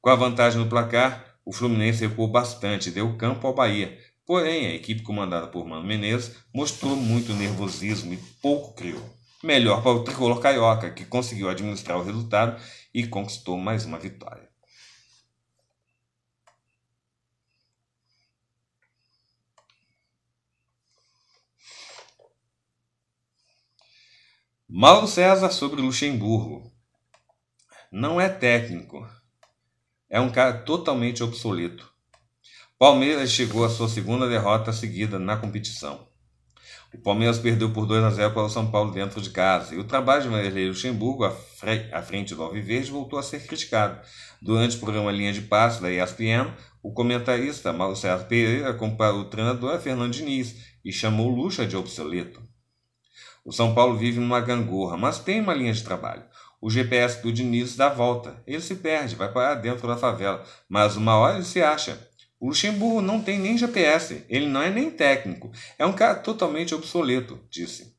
Speaker 1: Com a vantagem no placar, o Fluminense recuou bastante e deu campo ao Bahia. Porém, a equipe comandada por Mano Menezes mostrou muito nervosismo e pouco criou melhor para o tricolor carioca, que conseguiu administrar o resultado e conquistou mais uma vitória. Mauro César sobre Luxemburgo. Não é técnico. É um cara totalmente obsoleto. Palmeiras chegou à sua segunda derrota seguida na competição. O Palmeiras perdeu por 2 a 0 para o São Paulo dentro de casa. E o trabalho de Vanderlei Luxemburgo à frente do Alviverde voltou a ser criticado. Durante o programa Linha de Passo da ESPN, o comentarista Mauro César Pereira comparou o treinador a Fernando Diniz e chamou Lucha de obsoleto. O São Paulo vive numa gangorra, mas tem uma linha de trabalho. O GPS do Diniz dá volta. Ele se perde, vai parar dentro da favela, mas uma hora ele se acha. O Luxemburgo não tem nem GPS, ele não é nem técnico, é um cara totalmente obsoleto, disse.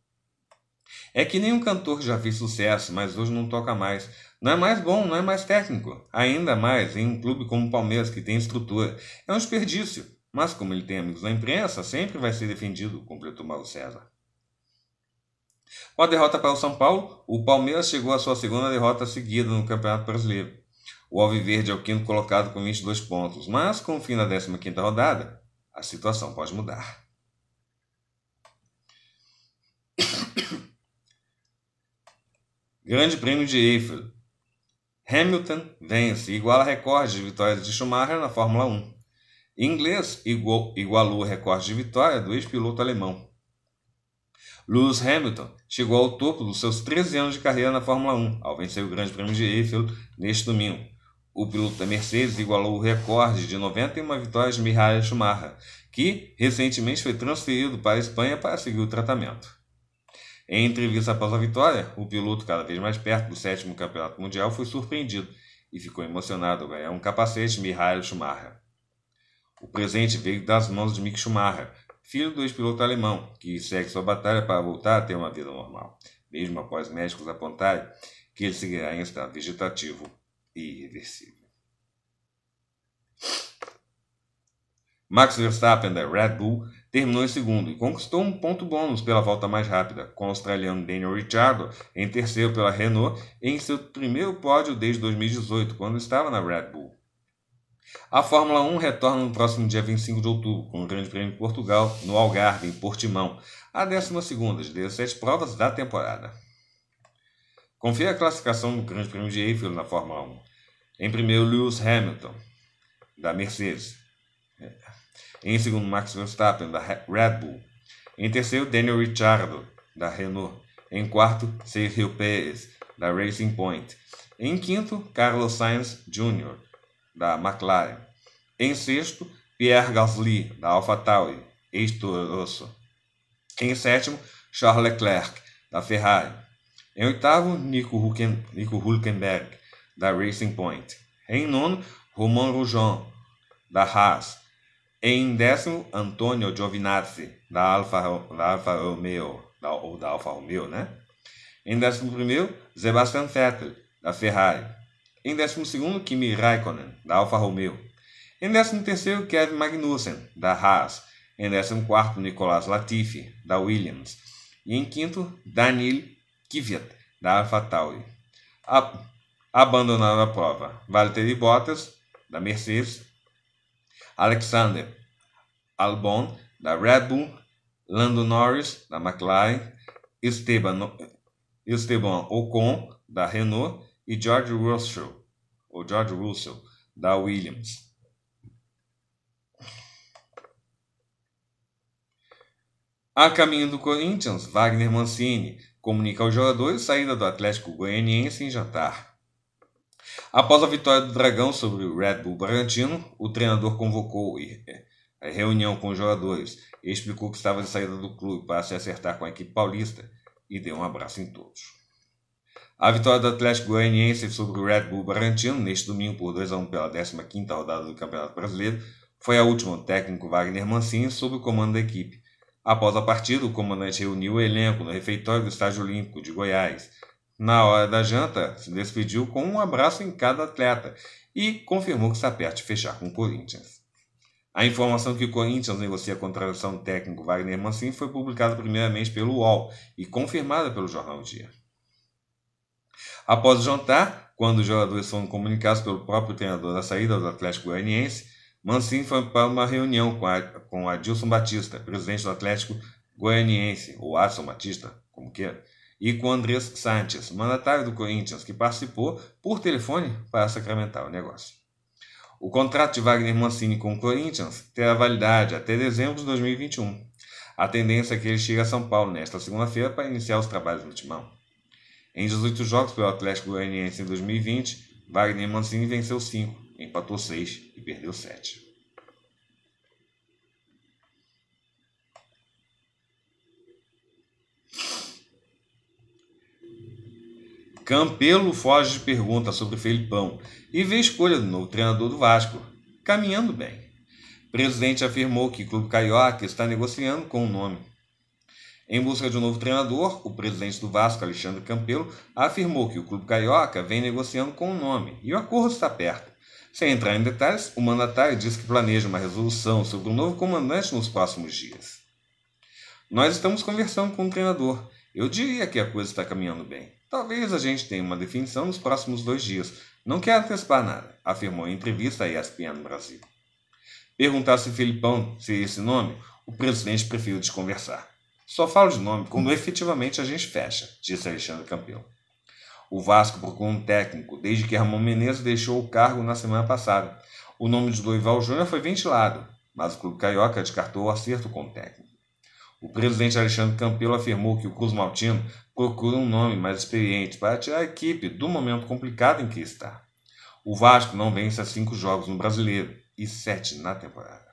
Speaker 1: É que nem um cantor já fez sucesso, mas hoje não toca mais. Não é mais bom, não é mais técnico. Ainda mais em um clube como o Palmeiras, que tem estrutura. É um desperdício. Mas como ele tem amigos na imprensa, sempre vai ser defendido, completou Mauro César. Com a derrota para o São Paulo, o Palmeiras chegou à sua segunda derrota seguida no Campeonato Brasileiro. O Alviverde é o quinto colocado com 22 pontos, mas com o fim da 15ª rodada, a situação pode mudar. Grande Prêmio de Eiffel. Hamilton vence e iguala recorde de vitórias de Schumacher na Fórmula 1. Em inglês igualou o recorde de vitória do ex-piloto alemão. Lewis Hamilton chegou ao topo dos seus 13 anos de carreira na Fórmula 1 ao vencer o Grande Prêmio de Eiffel neste domingo. O piloto da Mercedes igualou o recorde de 91 vitórias de Michael Schumacher, que recentemente foi transferido para a Espanha para seguir o tratamento. Em entrevista após a vitória, o piloto, cada vez mais perto do sétimo campeonato mundial, foi surpreendido e ficou emocionado ao ganhar um capacete de Michael Schumacher. O presente veio das mãos de Mick Schumacher, filho do ex-piloto alemão, que segue sua batalha para voltar a ter uma vida normal, mesmo após médicos apontarem que ele seguirá em estado vegetativo irreversível. Max Verstappen, da Red Bull, terminou em segundo e conquistou um ponto bônus pela volta mais rápida, com o australiano Daniel Ricciardo em terceiro pela Renault em seu primeiro pódio desde 2018, quando estava na Red Bull. A Fórmula 1 retorna no próximo dia 25 de outubro, com o Grande Prêmio de Portugal, no Algarve, em Portimão, a 12ª de 17 provas da temporada. Confia a classificação do Grande Prêmio de Eiffel na Fórmula 1. Em primeiro, Lewis Hamilton, da Mercedes. É. Em segundo, Max Verstappen, da Red Bull. Em terceiro, Daniel Ricciardo, da Renault. Em quarto, Sergio Pérez, da Racing Point. Em quinto, Carlos Sainz Jr., da McLaren. Em sexto, Pierre Gasly, da AlphaTauri, ex-Toro Em sétimo, Charles Leclerc, da Ferrari. Em oitavo, Nico, Hulken, Nico Hulkenberg, da Racing Point. Em nono, Romain Grosjean, da Haas. Em décimo, Antonio Giovinazzi, da Alfa, da Alfa Romeo, da, ou da Alfa Romeo, né? Em décimo primeiro, Sebastian Vettel, da Ferrari. Em décimo segundo, Kimi Raikkonen, da Alfa Romeo. Em décimo terceiro, Kevin Magnussen, da Haas. Em décimo quarto, Nicolas Latifi, da Williams. E em quinto, Daniel Kvyat, da AlphaTauri. abandonaram a prova Valtteri Bottas, da Mercedes, Alexander Albon, da Red Bull, Lando Norris, da McLaren, Esteban, Esteban Ocon, da Renault e George Russell, ou George Russell, da Williams. A caminho do Corinthians, Wagner Mancini, comunica aos jogadores saída do Atlético Goianiense em jantar. Após a vitória do Dragão sobre o Red Bull Bragantino, o treinador convocou a eh, eh, reunião com os jogadores e explicou que estava de saída do clube para se acertar com a equipe paulista e deu um abraço em todos. A vitória do Atlético Goianiense sobre o Red Bull Bragantino neste domingo por 2 a 1 pela 15ª rodada do Campeonato Brasileiro foi a última do técnico Wagner Mancini sob o comando da equipe, Após a partida, o comandante reuniu o elenco no refeitório do Estádio Olímpico de Goiás. Na hora da janta, se despediu com um abraço em cada atleta e confirmou que está perto de fechar com o Corinthians. A informação que o Corinthians negocia a contratação do técnico Wagner Mancini foi publicada primeiramente pelo UOL e confirmada pelo jornal Dia. Após o jantar, quando os jogadores foram comunicados pelo próprio treinador da saída do Atlético Goianiense, Mancini foi para uma reunião com, a, com Adilson Batista, presidente do Atlético Goianiense, ou Adson Batista, como é, e com Andrés Santos, mandatário do Corinthians, que participou por telefone para sacramentar o negócio. O contrato de Wagner Mancini com o Corinthians terá validade até dezembro de 2021. A tendência é que ele chegue a São Paulo nesta segunda-feira para iniciar os trabalhos no timão. Em 18 jogos pelo Atlético Goianiense em 2020, Wagner Mancini venceu 5, empatou 6 e perdeu 7. Campelo foge de pergunta sobre Felipão e vê escolha do novo treinador do Vasco, caminhando bem. presidente afirmou que o Clube Carioca está negociando com o um nome. Em busca de um novo treinador, o presidente do Vasco, Alexandre Campelo, afirmou que o Clube Carioca vem negociando com o um nome e o acordo está perto. Sem entrar em detalhes, o mandatário diz que planeja uma resolução sobre o um novo comandante nos próximos dias. Nós estamos conversando com o treinador. Eu diria que a coisa está caminhando bem. Talvez a gente tenha uma definição nos próximos dois dias. Não quero antecipar nada, afirmou em entrevista à ESPN Brasil. Perguntasse Filipão se esse nome, o presidente preferiu desconversar. Só falo de nome quando efetivamente a gente fecha, disse Alexandre Campeão. O Vasco procurou um técnico desde que Ramon Menezes deixou o cargo na semana passada. O nome de Dorival Júnior foi ventilado, mas o clube carioca descartou o acerto com o técnico. O presidente Alexandre Campelo afirmou que o Cruz Maltino procura um nome mais experiente para tirar a equipe do momento complicado em que está. O Vasco não vence a cinco jogos no Brasileiro e sete na temporada.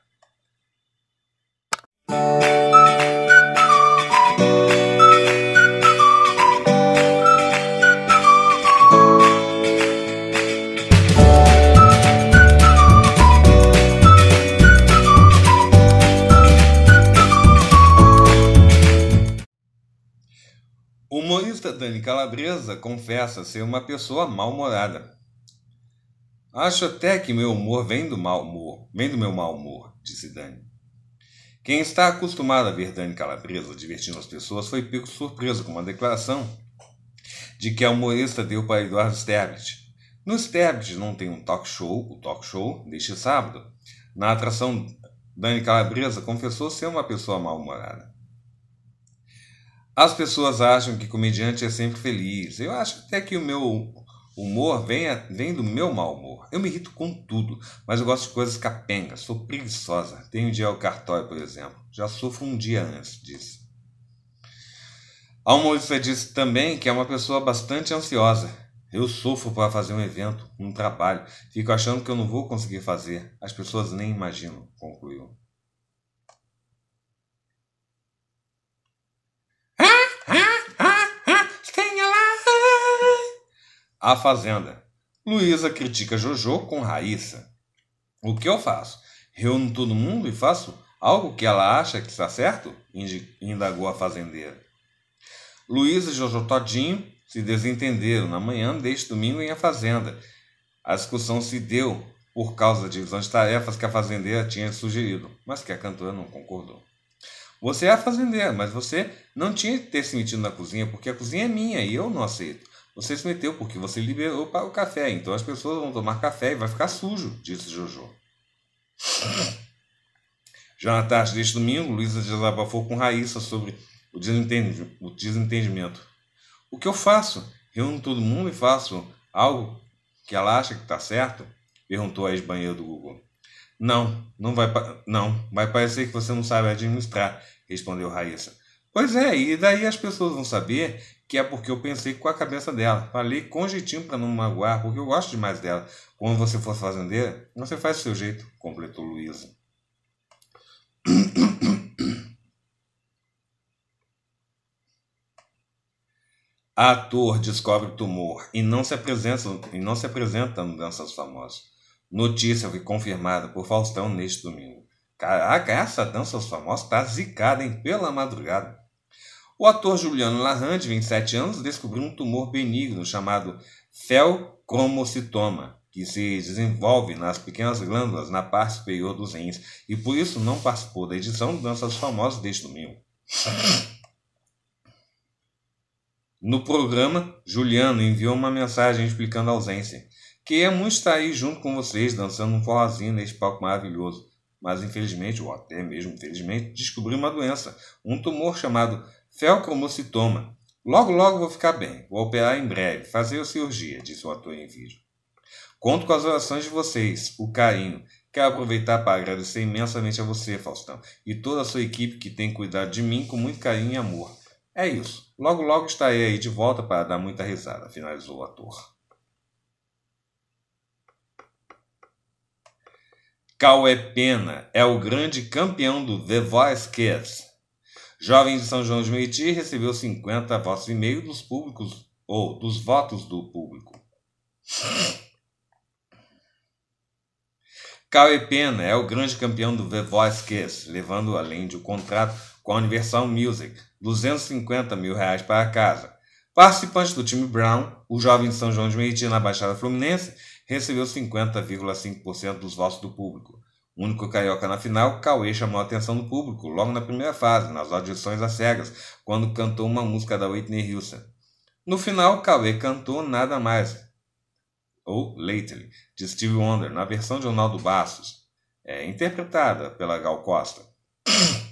Speaker 1: Dani Calabresa confessa ser uma pessoa mal-humorada. Acho até que meu humor vem do mau humor, vem do meu mau humor, disse Dani. Quem está acostumado a ver Dani Calabresa divertindo as pessoas foi pico surpreso com uma declaração de que a humorista deu para Eduardo Sterbit. No Sterbit não tem um talk show, o talk show deste sábado. Na atração, Dani Calabresa confessou ser uma pessoa mal-humorada. As pessoas acham que comediante é sempre feliz. Eu acho até que o meu humor vem, vem do meu mau humor. Eu me irrito com tudo, mas eu gosto de coisas capengas, sou preguiçosa. Tenho um dia ao cartório, por exemplo. Já sofro um dia antes disso. A humorista é disse também que é uma pessoa bastante ansiosa. Eu sofro para fazer um evento, um trabalho. Fico achando que eu não vou conseguir fazer. As pessoas nem imaginam, concluiu. A Fazenda. Luísa critica Jojo com Raíssa. O que eu faço? Reúno todo mundo e faço algo que ela acha que está certo? indagou a fazendeira. Luísa e Jojo Todinho se desentenderam na manhã deste domingo em A Fazenda. A discussão se deu por causa da divisão de tarefas que a fazendeira tinha sugerido, mas que a cantora não concordou. Você é a fazendeira, mas você não tinha que ter se metido na cozinha, porque a cozinha é minha e eu não aceito. Você se meteu porque você liberou para o café. Então as pessoas vão tomar café e vai ficar sujo, disse Jojo. Já na tarde deste domingo, Luísa desabafou com Raíssa sobre o, desentendimento. o que eu faço? Reúno todo mundo e faço algo que ela acha que está certo? Perguntou a ex-banheira do Google. Não, não vai, não, vai parecer que você não sabe administrar, respondeu Raíssa. Pois é, e daí as pessoas vão saber que é porque eu pensei com a cabeça dela. Falei com jeitinho para não magoar, porque eu gosto demais dela. Quando você for fazendeira, você faz do seu jeito, completou Luísa. Ator descobre tumor e não se apresenta, e não se apresenta no Danças Famosas. Notícia foi confirmada por Faustão neste domingo. Caraca, essa dança Famosas tá zicada, hein? Pela madrugada. O ator Juliano de 27 anos, descobriu um tumor benigno chamado felcromocitoma, que se desenvolve nas pequenas glândulas na parte superior dos rins, e por isso não participou da edição Danças Famosas deste domingo. No programa, Juliano enviou uma mensagem explicando a ausência. Que é muito estar aí junto com vocês, dançando um forrozinho neste palco maravilhoso. Mas infelizmente, ou até mesmo infelizmente, descobriu uma doença, um tumor chamado toma. Logo, logo vou ficar bem. Vou operar em breve. Fazer a cirurgia, disse o ator em vídeo. Conto com as orações de vocês, o carinho. Quero aproveitar para agradecer imensamente a você, Faustão, e toda a sua equipe que tem cuidado de mim com muito carinho e amor. É isso. Logo, logo estarei aí de volta para dar muita risada, finalizou o ator. Cauê Pena é o grande campeão do The Voice Kids Jovens de São João de Meriti recebeu 50 votos e meio dos públicos ou dos votos do público. Cauê Pena é o grande campeão do The Voice Kids, levando além de um contrato com a Universal Music, 250 mil reais para casa. Participante do time Brown, o jovem de São João de Meriti na Baixada Fluminense, recebeu 50,5% dos votos do público. O único carioca na final, Cauê chamou a atenção do público logo na primeira fase, nas audições às cegas, quando cantou uma música da Whitney Houston. No final, Cauê cantou Nada Mais, ou Lately, de Steve Wonder, na versão de Ronaldo Bastos, é, interpretada pela Gal Costa. [coughs]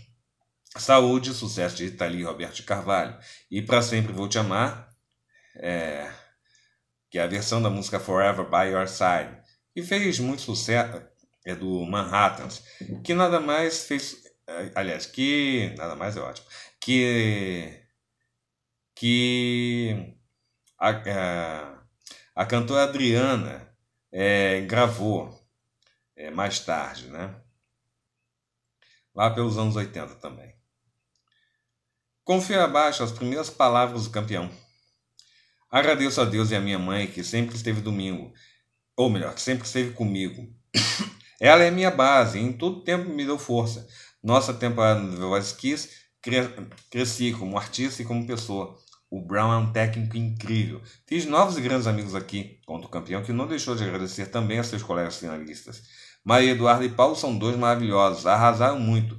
Speaker 1: Saúde, sucesso de Itali Roberto Carvalho. E Pra Sempre Vou Te Amar, é, que é a versão da música Forever By Your Side, que fez muito sucesso, é do Manhattan, que nada mais fez. Eh, aliás, que. Nada mais é ótimo. Que. Que. A, a, eh, a cantora Adriana é, gravou é, mais tarde, né? Lá pelos anos 80 também. Confio abaixo as primeiras palavras do campeão. Agradeço a Deus e a minha mãe que sempre esteve domingo, ou melhor, que sempre esteve comigo. [coughs] Ela é minha base, em todo tempo me deu força. Nossa temporada do Veloz Kiss, cre cresci como artista e como pessoa. O Brown é um técnico incrível. Fiz novos e grandes amigos aqui, conta o campeão, que não deixou de agradecer também a seus colegas finalistas. Maria Eduarda e Paulo são dois maravilhosos, arrasaram muito.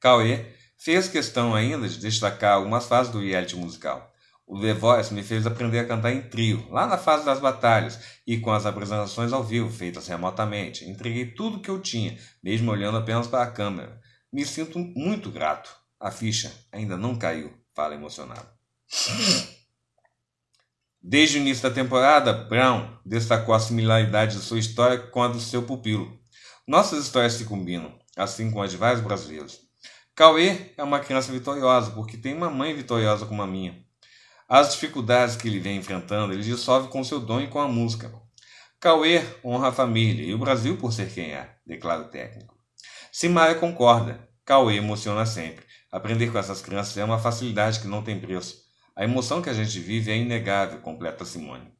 Speaker 1: Cauê fez questão ainda de destacar algumas fases do reality musical. O The Voice me fez aprender a cantar em trio, lá na fase das batalhas, e com as apresentações ao vivo feitas remotamente. Entreguei tudo o que eu tinha, mesmo olhando apenas para a câmera. Me sinto muito grato. A ficha ainda não caiu, fala emocionado. Desde o início da temporada, Brown destacou a similaridade de sua história com a do seu pupilo. Nossas histórias se combinam, assim como as de vários brasileiros. Cauê é uma criança vitoriosa porque tem uma mãe vitoriosa como a minha. As dificuldades que ele vem enfrentando, ele dissolve com seu dom e com a música. Cauê honra a família e o Brasil por ser quem é, declara o técnico. é concorda. Cauê emociona sempre. Aprender com essas crianças é uma facilidade que não tem preço. A emoção que a gente vive é inegável, completa Simone.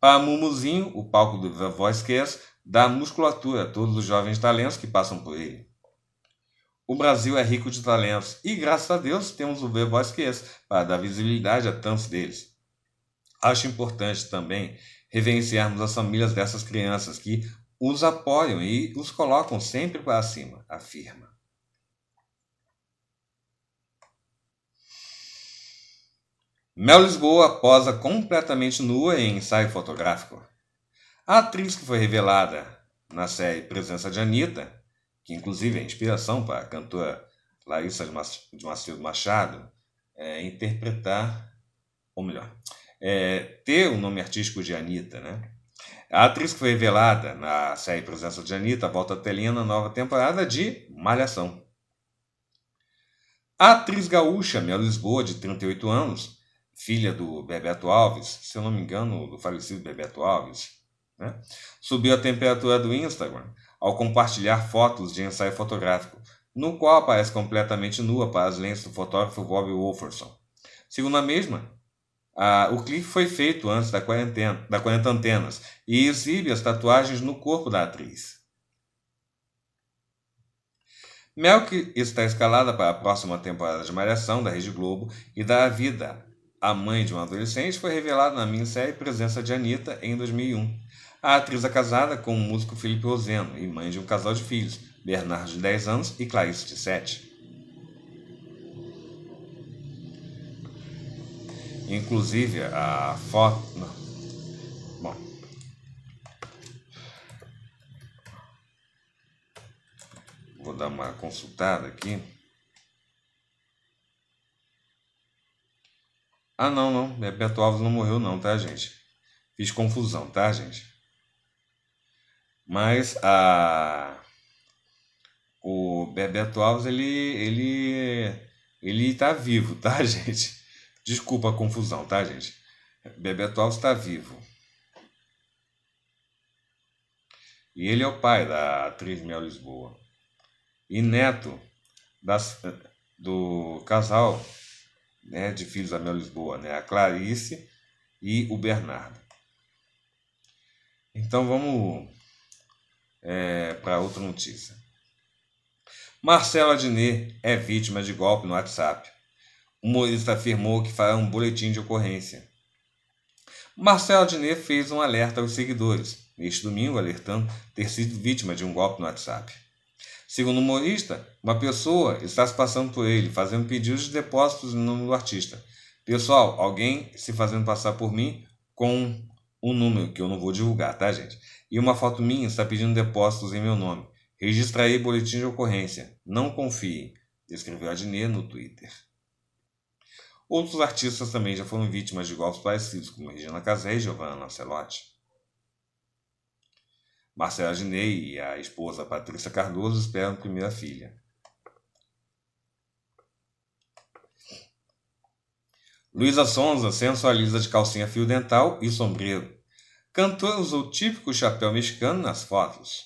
Speaker 1: Para Mumuzinho, o palco do The Voice Cares dá musculatura a todos os jovens talentos que passam por ele. O Brasil é rico de talentos e, graças a Deus, temos o V Voice que é esse, para dar visibilidade a tantos deles. Acho importante também reverenciarmos as famílias dessas crianças que os apoiam e os colocam sempre para cima, afirma. Mel Lisboa posa completamente nua em ensaio fotográfico. A atriz que foi revelada na série Presença de Anitta que inclusive é inspiração para a cantora Larissa de Macedo Machado, é, interpretar, ou melhor, é, ter o um nome artístico de Anitta, né? A atriz que foi revelada na série Presença de Anitta volta à telinha na nova temporada de Malhação. A atriz gaúcha Mel Lisboa, de 38 anos, filha do Bebeto Alves, se eu não me engano, do falecido Bebeto Alves, né? subiu a temperatura do Instagram ao compartilhar fotos de ensaio fotográfico, no qual aparece completamente nua para as lentes do fotógrafo Bob Wolferson. Segundo a mesma, o clipe foi feito antes da quarentena, da 40 antenas e exibe as tatuagens no corpo da atriz. Melk está escalada para a próxima temporada de Malhação da Rede Globo e da Vida. A mãe de um adolescente foi revelada na minissérie Presença de Anitta em 2001. A atriz é casada com o músico Felipe Roseno e mãe de um casal de filhos, Bernardo de 10 anos e Clarice de 7. Inclusive, a foto. Não. Bom. Vou dar uma consultada aqui. Ah, não, não. Beto Alves não morreu, não, tá, gente? Fiz confusão, tá, gente? Mas a, o Bebeto Alves, ele, ele, ele tá vivo, tá, [laughs] gente? Desculpa a confusão, tá, gente? Bebeto Alves está vivo. E ele é o pai da atriz Mel Lisboa. E neto das, do casal né, de filhos da Mel Lisboa, né, a Clarice e o Bernardo. Então vamos é, para outra notícia. Marcelo Adnet é vítima de golpe no WhatsApp. O humorista afirmou que fará um boletim de ocorrência. Marcelo Adnet fez um alerta aos seguidores, neste domingo alertando ter sido vítima de um golpe no WhatsApp. Segundo o humorista, uma pessoa está se passando por ele, fazendo pedidos de depósitos em nome do artista. Pessoal, alguém se fazendo passar por mim com um número que eu não vou divulgar, tá, gente? E uma foto minha está pedindo depósitos em meu nome. aí boletim de ocorrência. Não confiem, escreveu Adnet no Twitter. Outros artistas também já foram vítimas de golpes parecidos, como Regina Casé e Giovanna Lancelotti. Marcela Adnet e a esposa Patrícia Cardoso esperam a primeira filha. Luísa Sonza sensualiza de calcinha fio dental e sombreiro. Cantor usa o típico chapéu mexicano nas fotos.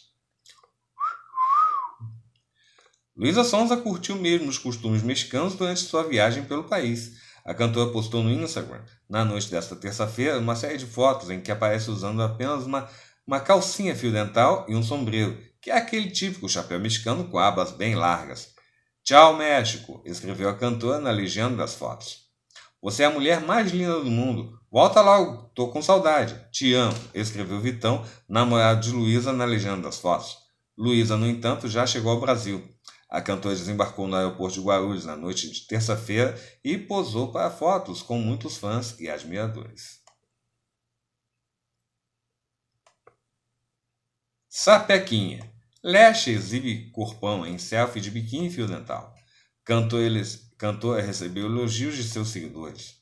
Speaker 1: Luísa Sonza curtiu mesmo os costumes mexicanos durante sua viagem pelo país. A cantora postou no Instagram, na noite desta terça-feira, uma série de fotos em que aparece usando apenas uma, uma calcinha fio dental e um sombreiro, que é aquele típico chapéu mexicano com abas bem largas. Tchau, México! escreveu a cantora na legenda das fotos. Você é a mulher mais linda do mundo. Volta logo, tô com saudade. Te amo, escreveu Vitão, namorado de Luísa, na legenda das fotos. Luísa, no entanto, já chegou ao Brasil. A cantora desembarcou no aeroporto de Guarulhos na noite de terça-feira e posou para fotos com muitos fãs e admiradores. Sapequinha. Leste exibe corpão em selfie de biquíni fio dental. Cantor eles cantora é recebeu elogios de seus seguidores.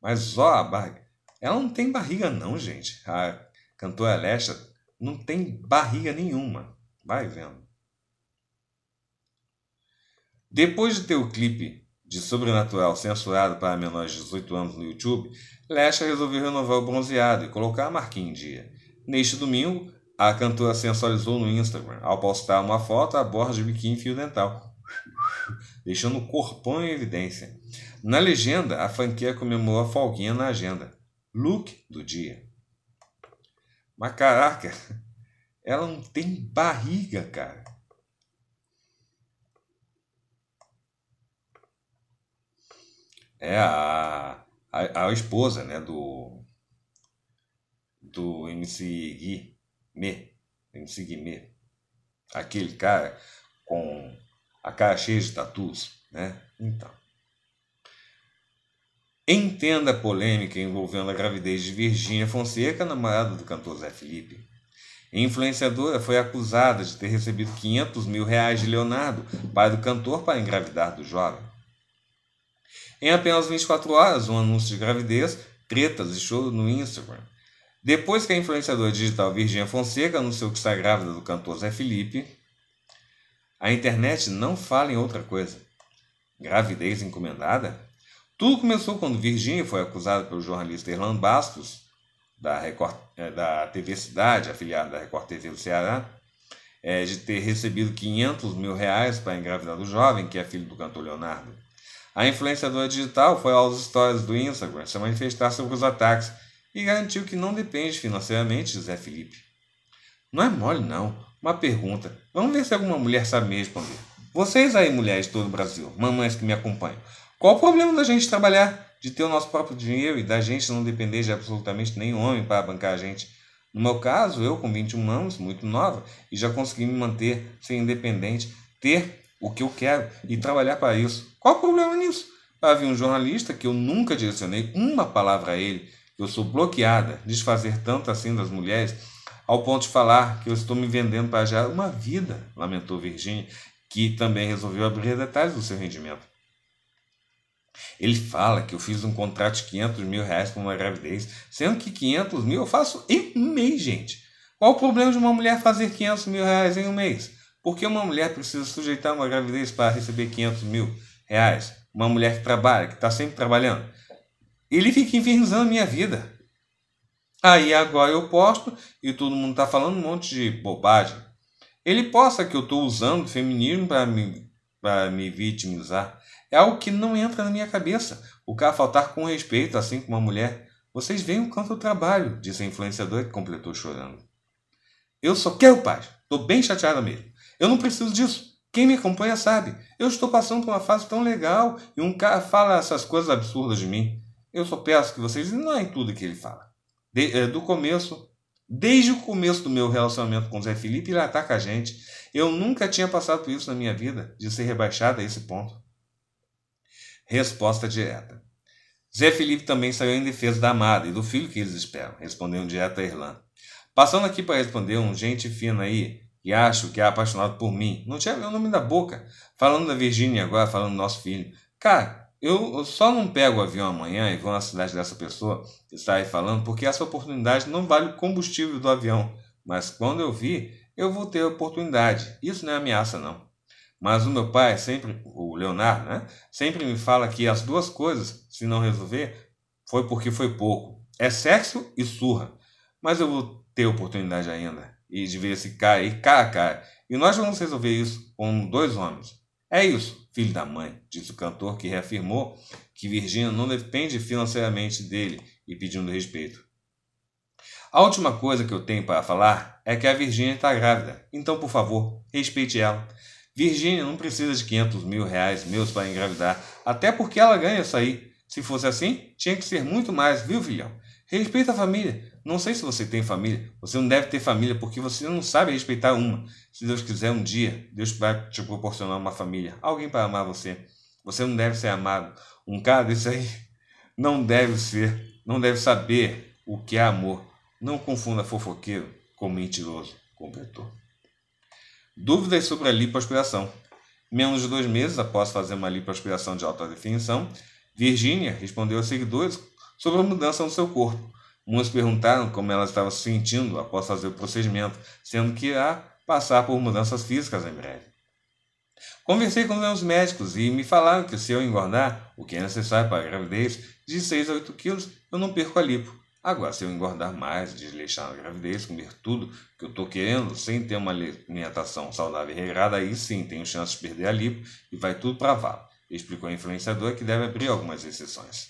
Speaker 1: Mas ó, a barriga. Ela não tem barriga, não, gente. A cantora Alessia não tem barriga nenhuma. Vai vendo. Depois de ter o clipe de Sobrenatural censurado para menores de 18 anos no YouTube, Lesha resolveu renovar o bronzeado e colocar a marquinha em dia. Neste domingo, a cantora sensualizou no Instagram ao postar uma foto a bordo de biquíni fio dental, [laughs] deixando o corpão em evidência. Na legenda, a franquia comemorou a folguinha na agenda. Look do dia. Mas caraca, [laughs] ela não tem barriga, cara. É a, a, a esposa, né, do do MC Gui, MC Guimê. Aquele cara com a cara cheia de tatus, né? Então. Entenda a polêmica envolvendo a gravidez de Virgínia Fonseca, namorada do cantor Zé Felipe. A influenciadora foi acusada de ter recebido 500 mil reais de Leonardo, pai do cantor, para engravidar do jovem. Em apenas 24 horas, um anúncio de gravidez, tretas e choro no Instagram. Depois que a influenciadora digital Virgínia Fonseca anunciou que está grávida do cantor Zé Felipe, a internet não fala em outra coisa. Gravidez encomendada? Tudo começou quando Virgínia foi acusada pelo jornalista Erlan Bastos, da, Record, é, da TV Cidade, afiliada da Record TV do Ceará, é, de ter recebido 500 mil reais para engravidar do jovem, que é filho do cantor Leonardo. A influenciadora digital foi aos stories do Instagram se manifestar sobre os ataques e garantiu que não depende financeiramente de Zé Felipe. Não é mole, não uma pergunta. Vamos ver se alguma mulher sabe me responder. Vocês aí, mulheres de todo o Brasil, mamães que me acompanham, qual o problema da gente trabalhar, de ter o nosso próprio dinheiro e da gente não depender de absolutamente nenhum homem para bancar a gente? No meu caso, eu com 21 anos, muito nova, e já consegui me manter, ser independente, ter o que eu quero e trabalhar para isso. Qual o problema nisso? Havia um jornalista que eu nunca direcionei uma palavra a ele. Eu sou bloqueada, desfazer tanto assim das mulheres ao ponto de falar que eu estou me vendendo para já uma vida, lamentou Virginia, que também resolveu abrir detalhes do seu rendimento. Ele fala que eu fiz um contrato de 500 mil reais para uma gravidez, sendo que 500 mil eu faço em um mês, gente. Qual o problema de uma mulher fazer 500 mil reais em um mês? Por que uma mulher precisa sujeitar uma gravidez para receber 500 mil reais? Uma mulher que trabalha, que está sempre trabalhando. Ele fica infernizando minha vida. Aí agora eu posto e todo mundo está falando um monte de bobagem. Ele posta que eu estou usando feminismo para me, pra me vitimizar. É algo que não entra na minha cabeça. O cara faltar com respeito, assim como uma mulher. Vocês veem o quanto eu trabalho, disse a influenciadora que completou chorando. Eu só quero paz. Estou bem chateada mesmo. Eu não preciso disso. Quem me acompanha sabe. Eu estou passando por uma fase tão legal e um cara fala essas coisas absurdas de mim. Eu só peço que vocês não ignorem é tudo que ele fala de, é, do começo, desde o começo do meu relacionamento com o Zé Felipe, ele ataca a gente. Eu nunca tinha passado por isso na minha vida, de ser rebaixado a esse ponto. Resposta direta. Zé Felipe também saiu em defesa da amada e do filho que eles esperam, respondeu direto a Irlan. Passando aqui para responder um gente fina aí, que acho que é apaixonado por mim. Não tinha meu nome da boca. Falando da Virgínia agora, falando do nosso filho. Cara, eu, só não pego o avião amanhã e vou na cidade dessa pessoa que está aí falando, porque essa oportunidade não vale o combustível do avião. Mas quando eu vi, eu vou ter a oportunidade. Isso não é ameaça, não. Mas o meu pai sempre, o Leonardo, né? Sempre me fala que as duas coisas, se não resolver, foi porque foi pouco. É sexo e surra. Mas eu vou ter oportunidade ainda. E de ver esse cara aí E nós vamos resolver isso com dois homens. É isso filho da mãe, disse o cantor, que reafirmou que Virgínia não depende financeiramente dele e pedindo respeito. A última coisa que eu tenho para falar é que a Virgínia está grávida, então, por favor, respeite ela. Virgínia não precisa de 500 mil reais meus para engravidar, até porque ela ganha isso aí. Se fosse assim, tinha que ser muito mais, viu, filhão? Respeita a família, não sei se você tem família, você não deve ter família porque você não sabe respeitar uma. Se Deus quiser um dia, Deus vai te proporcionar uma família, alguém para amar você. Você não deve ser amado. Um cara desse aí [laughs] não deve ser, não deve saber o que é amor. Não confunda fofoqueiro com mentiroso, completou. Dúvidas sobre a lipoaspiração. Menos de dois meses após fazer uma lipoaspiração de alta definição, Virginia respondeu a seguidores sobre a mudança no seu corpo. Muitos perguntaram como ela estava se sentindo após fazer o procedimento, sendo que irá passar por mudanças físicas em breve. Conversei com meus médicos e me falaram que se eu engordar, o que é necessário para a gravidez, de 6 a 8 quilos, eu não perco a lipo. Agora, se eu engordar mais, desleixar a gravidez, comer tudo que eu estou querendo, sem ter uma alimentação saudável e regrada, aí sim tenho chance de perder a lipo e vai tudo para vala. Explicou a influenciadora que deve abrir algumas exceções.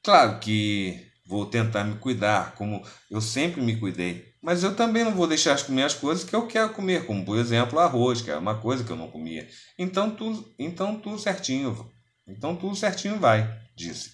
Speaker 1: Claro que Vou tentar me cuidar, como eu sempre me cuidei. Mas eu também não vou deixar de comer as coisas que eu quero comer, como por exemplo arroz, que é uma coisa que eu não comia. Então tudo, então tudo certinho, então tudo certinho vai, disse.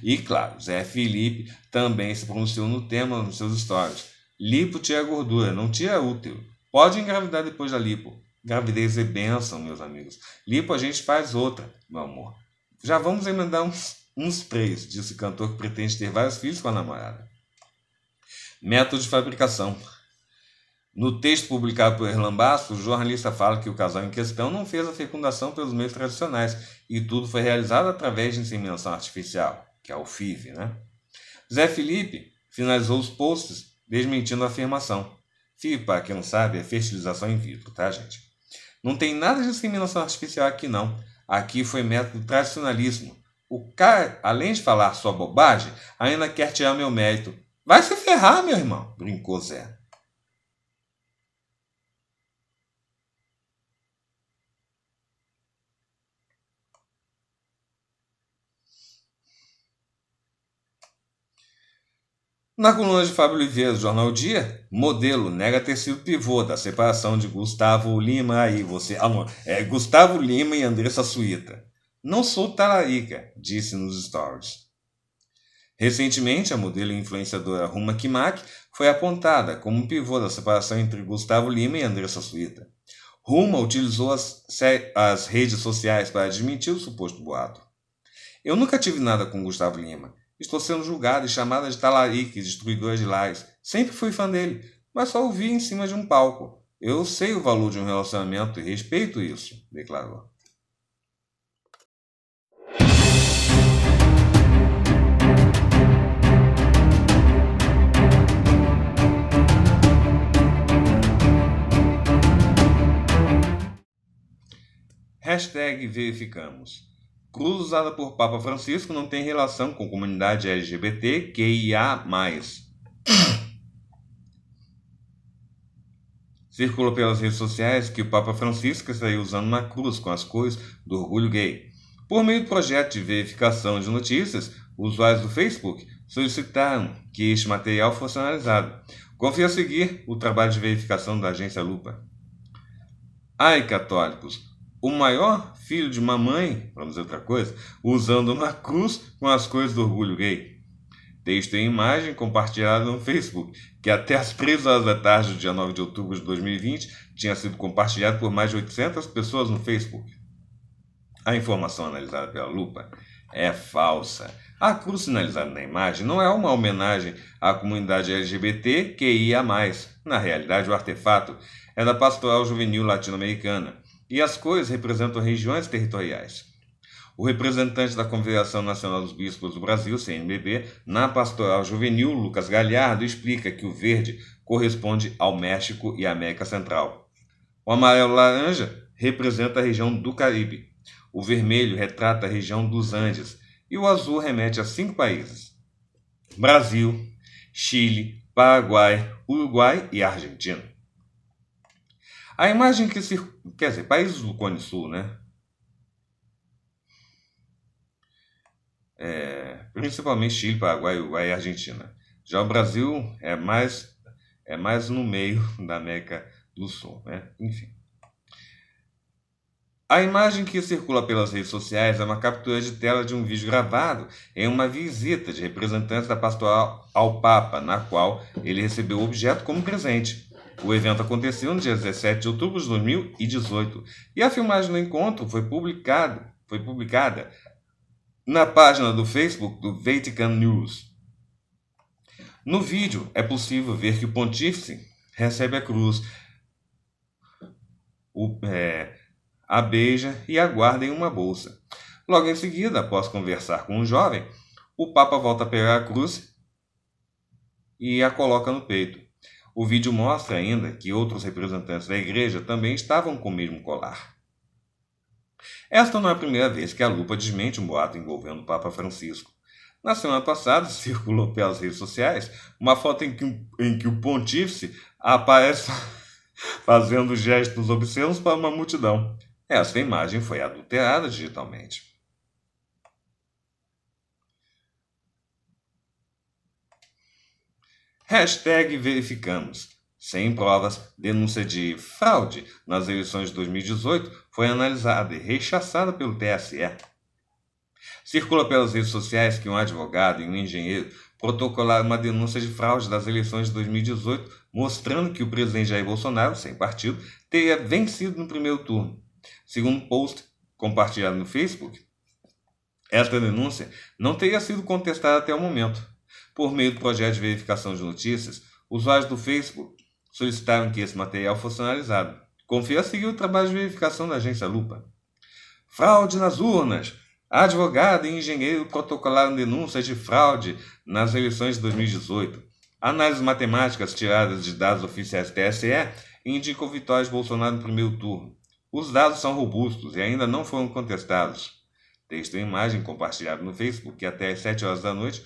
Speaker 1: E claro, Zé Felipe também se pronunciou no tema nos seus stories. Lipo tira gordura, não tira útero. Pode engravidar depois da lipo. Gravidez é bênção, meus amigos. Lipo a gente faz outra, meu amor. Já vamos emendar uns uns três, disse o cantor que pretende ter vários filhos com a namorada. Método de fabricação. No texto publicado por Erlan Basso, o jornalista fala que o casal em questão não fez a fecundação pelos meios tradicionais e tudo foi realizado através de inseminação artificial, que é o FIV, né? Zé Felipe finalizou os posts desmentindo a afirmação. FIV, para quem não sabe, é fertilização in vitro, tá, gente? Não tem nada de inseminação artificial aqui, não. Aqui foi método tradicionalismo. O cara, além de falar sua bobagem, ainda quer tirar meu mérito. Vai se ferrar, meu irmão, brincou Zé. Na coluna de Fábio Oliveira do Jornal Dia, modelo nega ter sido pivô da separação de Gustavo Lima e você. Ah, não, é Gustavo Lima e Andressa Suíta. Não sou talarica, disse nos stories. Recentemente, a modelo e influenciadora Ruma Kimak foi apontada como pivô da separação entre Gustavo Lima e Andressa Suíta. Ruma utilizou as, as redes sociais para admitir o suposto boato. Eu nunca tive nada com Gustavo Lima. Estou sendo julgada e chamada de talarica e destruidora de lares. Sempre fui fã dele, mas só o vi em cima de um palco. Eu sei o valor de um relacionamento e respeito isso, declarou. Hashtag verificamos. Cruz usada por Papa Francisco não tem relação com comunidade LGBT QIA. Circulou pelas redes sociais que o Papa Francisco estaria usando uma cruz com as cores do orgulho gay. Por meio do projeto de verificação de notícias, usuários do Facebook solicitaram que este material fosse analisado. Confia seguir o trabalho de verificação da agência Lupa. Ai, católicos! o maior filho de mamãe, para dizer outra coisa, usando uma cruz com as coisas do orgulho gay. Texto e imagem compartilhada no Facebook, que até as 3 horas da tarde do dia 9 de outubro de 2020 tinha sido compartilhado por mais de 800 pessoas no Facebook. A informação analisada pela lupa é falsa. A cruz sinalizada na imagem não é uma homenagem à comunidade LGBT que ia mais. Na realidade, o artefato é da pastoral juvenil latino-americana e as cores representam regiões territoriais. O representante da Confederação Nacional dos Bispos do Brasil, CNBB, na Pastoral Juvenil, Lucas Galhardo, explica que o verde corresponde ao México e América Central. O amarelo-laranja representa a região do Caribe. O vermelho retrata a região dos Andes. E o azul remete a cinco países: Brasil, Chile, Paraguai, Uruguai e Argentina. A imagem que se. Quer dizer, países do Cone Sul, né? É, principalmente Chile, Paraguai, Uruguai e Argentina. Já o Brasil é mais, é mais no meio [laughs] da América do Sul, né? Enfim. A imagem que circula pelas redes sociais é uma captura de tela de um vídeo gravado em uma visita de representantes da pastoral ao Papa, na qual ele recebeu o objeto como presente. O evento aconteceu no dia 17 de outubro de 2018 e a filmagem do encontro foi, publicado, foi publicada na página do Facebook do Vatican News. No vídeo é possível ver que o pontífice recebe a cruz, o, é, a beija e a guarda em uma bolsa. Logo em seguida, após conversar com um jovem, o Papa volta a pegar a cruz e a coloca no peito. O vídeo mostra ainda que outros representantes da igreja também estavam com o mesmo colar. Esta não é a primeira vez que a lupa desmente um boato envolvendo o Papa Francisco. Na semana passada, [laughs] circulou pelas redes sociais uma foto em que, em que o pontífice aparece [laughs] fazendo gestos obscenos para uma multidão. Essa imagem foi adulterada digitalmente. Hashtag verificamos. Sem provas, denúncia de fraude nas eleições de 2018 foi analisada e rechaçada pelo TSE. Circula pelas redes sociais que um advogado e um engenheiro protocolaram uma denúncia de fraude das eleições de 2018, mostrando que o presidente Jair Bolsonaro, sem partido, teria vencido no primeiro turno. Segundo um post compartilhado no Facebook, esta denúncia não teria sido contestada até o momento. Por meio do projeto de verificação de notícias, usuários do Facebook solicitaram que esse material fosse analisado. Confia seguiu o trabalho de verificação da agência Lupa. Fraude nas urnas. Advogado e engenheiro protocolaram denúncias de fraude nas eleições de 2018. Análises matemáticas tiradas de dados oficiais do TSE indicam vitória de Bolsonaro no primeiro turno. Os dados são robustos e ainda não foram contestados. Texto e imagem compartilhado no Facebook até às 7 horas da noite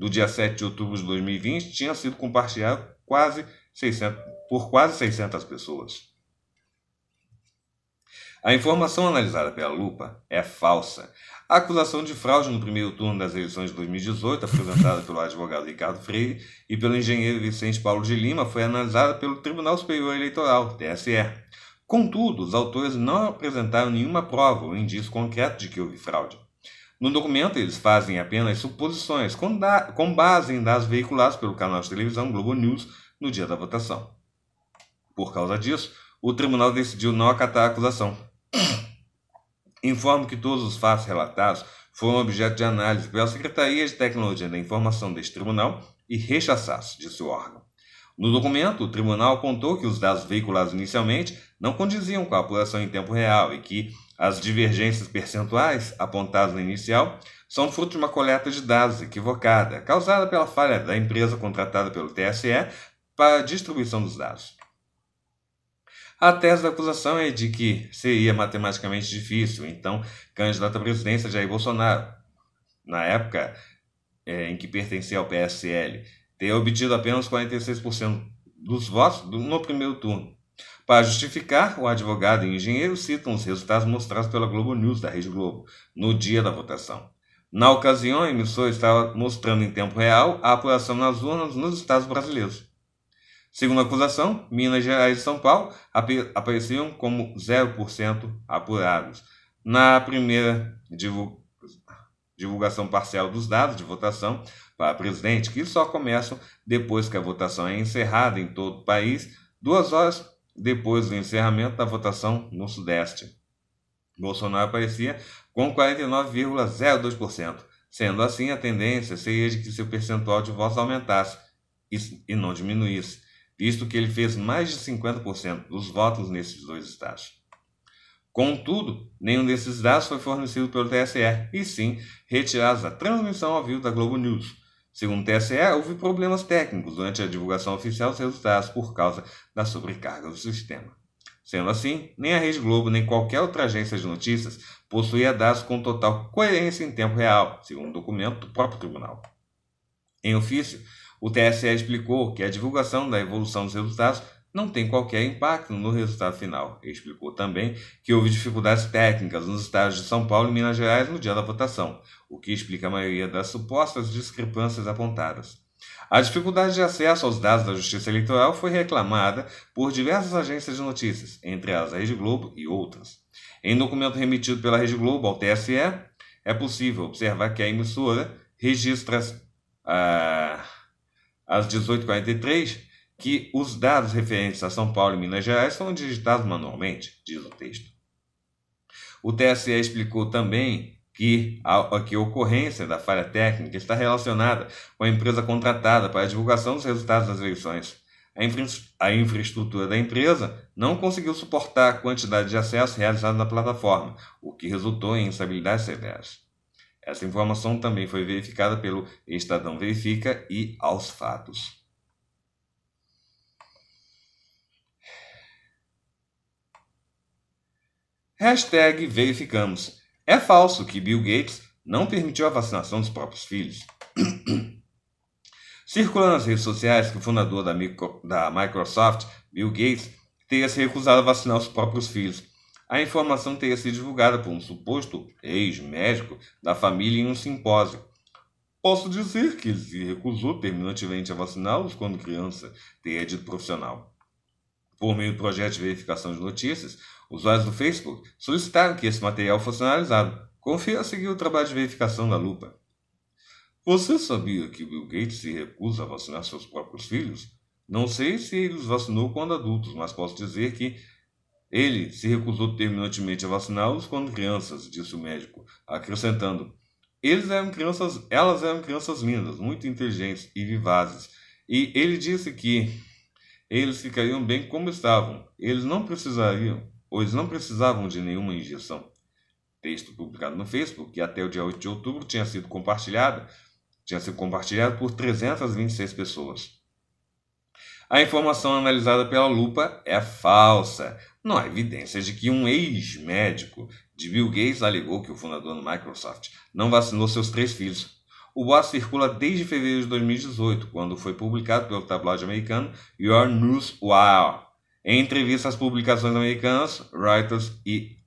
Speaker 1: do dia 7 de outubro de 2020 tinha sido compartilhado quase 600, por quase 600 pessoas. A informação analisada pela Lupa é falsa. A acusação de fraude no primeiro turno das eleições de 2018, apresentada pelo advogado Ricardo Freire e pelo engenheiro Vicente Paulo de Lima, foi analisada pelo Tribunal Superior Eleitoral, TSE. Contudo, os autores não apresentaram nenhuma prova ou indício concreto de que houve fraude. No documento, eles fazem apenas suposições com, da, com base em dados veiculados pelo canal de televisão Globo News no dia da votação. Por causa disso, o tribunal decidiu não acatar a acusação. [clears throat] Informo que todos os fatos relatados foram objeto de análise pela Secretaria de Tecnologia da Informação deste tribunal e rechaçados, disse o órgão. No documento, o tribunal contou que os dados veiculados inicialmente não condiziam com a apuração em tempo real e que as divergências percentuais, apontadas no inicial, são fruto de uma coleta de dados equivocada, causada pela falha da empresa contratada pelo TSE para a distribuição dos dados. A tese da acusação é de que seria matematicamente difícil, então, candidato à presidência Jair Bolsonaro, na época é, em que pertencia ao PSL, ter obtido apenas 46% dos votos no primeiro turno. Para justificar, o advogado e engenheiro citam os resultados mostrados pela Globo News da Rede Globo no dia da votação. Na ocasião, a emissora estava mostrando em tempo real a apuração nas urnas nos estados brasileiros. Segundo a acusação, Minas Gerais e São Paulo apareciam como 0% apurados. Na primeira divulgação parcial dos dados de votação para presidente, que só começam depois que a votação é encerrada em todo o país, duas horas depois do encerramento da votação no Sudeste. Bolsonaro aparecia com 49,02%. Sendo assim, a tendência seria de que seu percentual de votos aumentasse e não diminuísse, visto que ele fez mais de 50% dos votos nesses dois estados. Contudo, nenhum desses dados foi fornecido pelo TSE, e sim retirados da transmissão ao vivo da Globo News, Segundo o TSE, houve problemas técnicos durante a divulgação oficial dos resultados por causa da sobrecarga do sistema. Sendo assim, nem a Rede Globo nem qualquer outra agência de notícias possuía dados com total coerência em tempo real, segundo o documento do próprio tribunal. Em ofício, o TSE explicou que a divulgação da evolução dos resultados não tem qualquer impacto no resultado final. Ele explicou também que houve dificuldades técnicas nos estados de São Paulo e Minas Gerais no dia da votação, o que explica a maioria das supostas discrepâncias apontadas. A dificuldade de acesso aos dados da Justiça Eleitoral foi reclamada por diversas agências de notícias, entre elas a Rede Globo e outras. Em documento remetido pela Rede Globo ao TSE, é possível observar que a emissora registra ah, às 18h43 que os dados referentes a São Paulo e Minas Gerais são digitados manualmente, diz o texto. O TSE explicou também que a, que a ocorrência da falha técnica está relacionada com a empresa contratada para a divulgação dos resultados das eleições. A, infra, a infraestrutura da empresa não conseguiu suportar a quantidade de acesso realizado na plataforma, o que resultou em instabilidades severas. Essa informação também foi verificada pelo Estadão Verifica e Aos Fatos. Hashtag verificamos. É falso que Bill Gates não permitiu a vacinação dos próprios filhos. [clears throat] Circulando nas redes sociais que o fundador da, micro, da Microsoft, Bill Gates, teria se recusado a vacinar os próprios filhos. A informação teria sido divulgada por um suposto ex-médico da família em um simpósio. Posso dizer que ele se recusou terminantemente a vaciná-los quando criança, teria dito profissional. Por meio do projeto de verificação de notícias, Usuários do Facebook solicitaram que esse material fosse analisado. Confira a seguir o trabalho de verificação da lupa. Você sabia que Bill Gates se recusa a vacinar seus próprios filhos? Não sei se ele os vacinou quando adultos, mas posso dizer que ele se recusou terminantemente a vaciná-los quando crianças, disse o médico, acrescentando: Eles eram crianças, elas eram crianças lindas, muito inteligentes e vivazes. E ele disse que eles ficariam bem como estavam. Eles não precisariam pois não precisavam de nenhuma injeção. Texto publicado no Facebook, que até o dia 8 de outubro tinha sido compartilhado, tinha sido compartilhado por 326 pessoas. A informação analisada pela lupa é falsa. Não há evidências de que um ex-médico de Bill Gates alegou que o fundador da Microsoft não vacinou seus três filhos. O boato circula desde fevereiro de 2018, quando foi publicado pelo tabloide americano Your News Wire. Em entrevista às publicações americanas, Reuters e,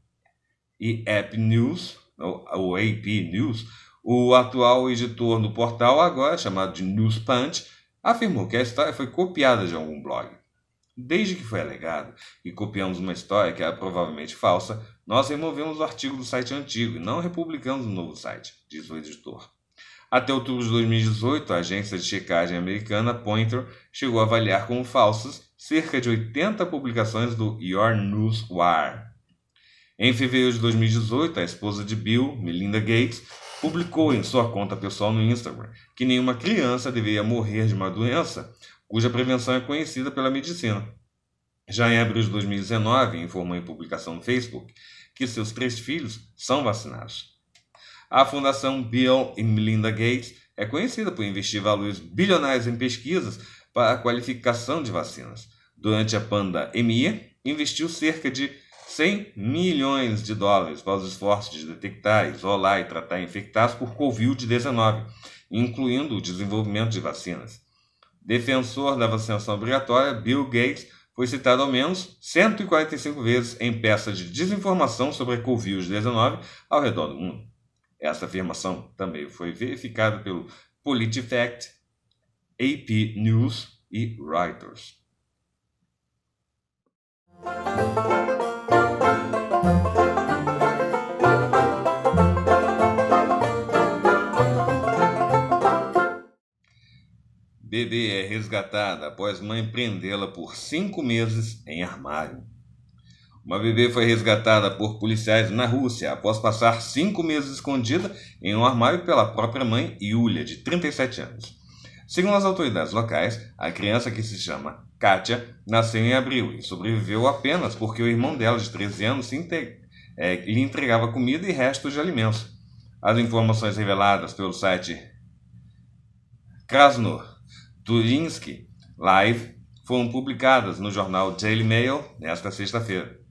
Speaker 1: e App News, ou, ou AP News, o atual editor do portal, agora chamado de News Punch, afirmou que a história foi copiada de algum blog. Desde que foi alegado que copiamos uma história que era provavelmente falsa, nós removemos o artigo do site antigo e não republicamos o novo site, diz o editor. Até outubro de 2018, a agência de checagem americana Pointer chegou a avaliar como falsos cerca de 80 publicações do Your News War. Em fevereiro de 2018, a esposa de Bill, Melinda Gates, publicou em sua conta pessoal no Instagram que nenhuma criança deveria morrer de uma doença cuja prevenção é conhecida pela medicina. Já em abril de 2019, informou em publicação no Facebook que seus três filhos são vacinados. A Fundação Bill e Melinda Gates é conhecida por investir valores bilionários em pesquisas para a qualificação de vacinas. Durante a pandemia, investiu cerca de 100 milhões de dólares para os esforços de detectar, isolar e tratar infectados por Covid-19, incluindo o desenvolvimento de vacinas. Defensor da vacinação obrigatória, Bill Gates foi citado ao menos 145 vezes em peças de desinformação sobre a Covid-19 ao redor do mundo. Essa afirmação também foi verificada pelo PolitiFact, AP News e Reuters. Bebê é resgatada após mãe prendê-la por cinco meses em armário. Uma bebê foi resgatada por policiais na Rússia após passar cinco meses escondida em um armário pela própria mãe, Yulia, de 37 anos. Segundo as autoridades locais, a criança que se chama Katia nasceu em abril e sobreviveu apenas porque o irmão dela, de 13 anos, é, lhe entregava comida e restos de alimentos. As informações reveladas pelo site Krasno Live foram publicadas no jornal Daily Mail nesta sexta-feira.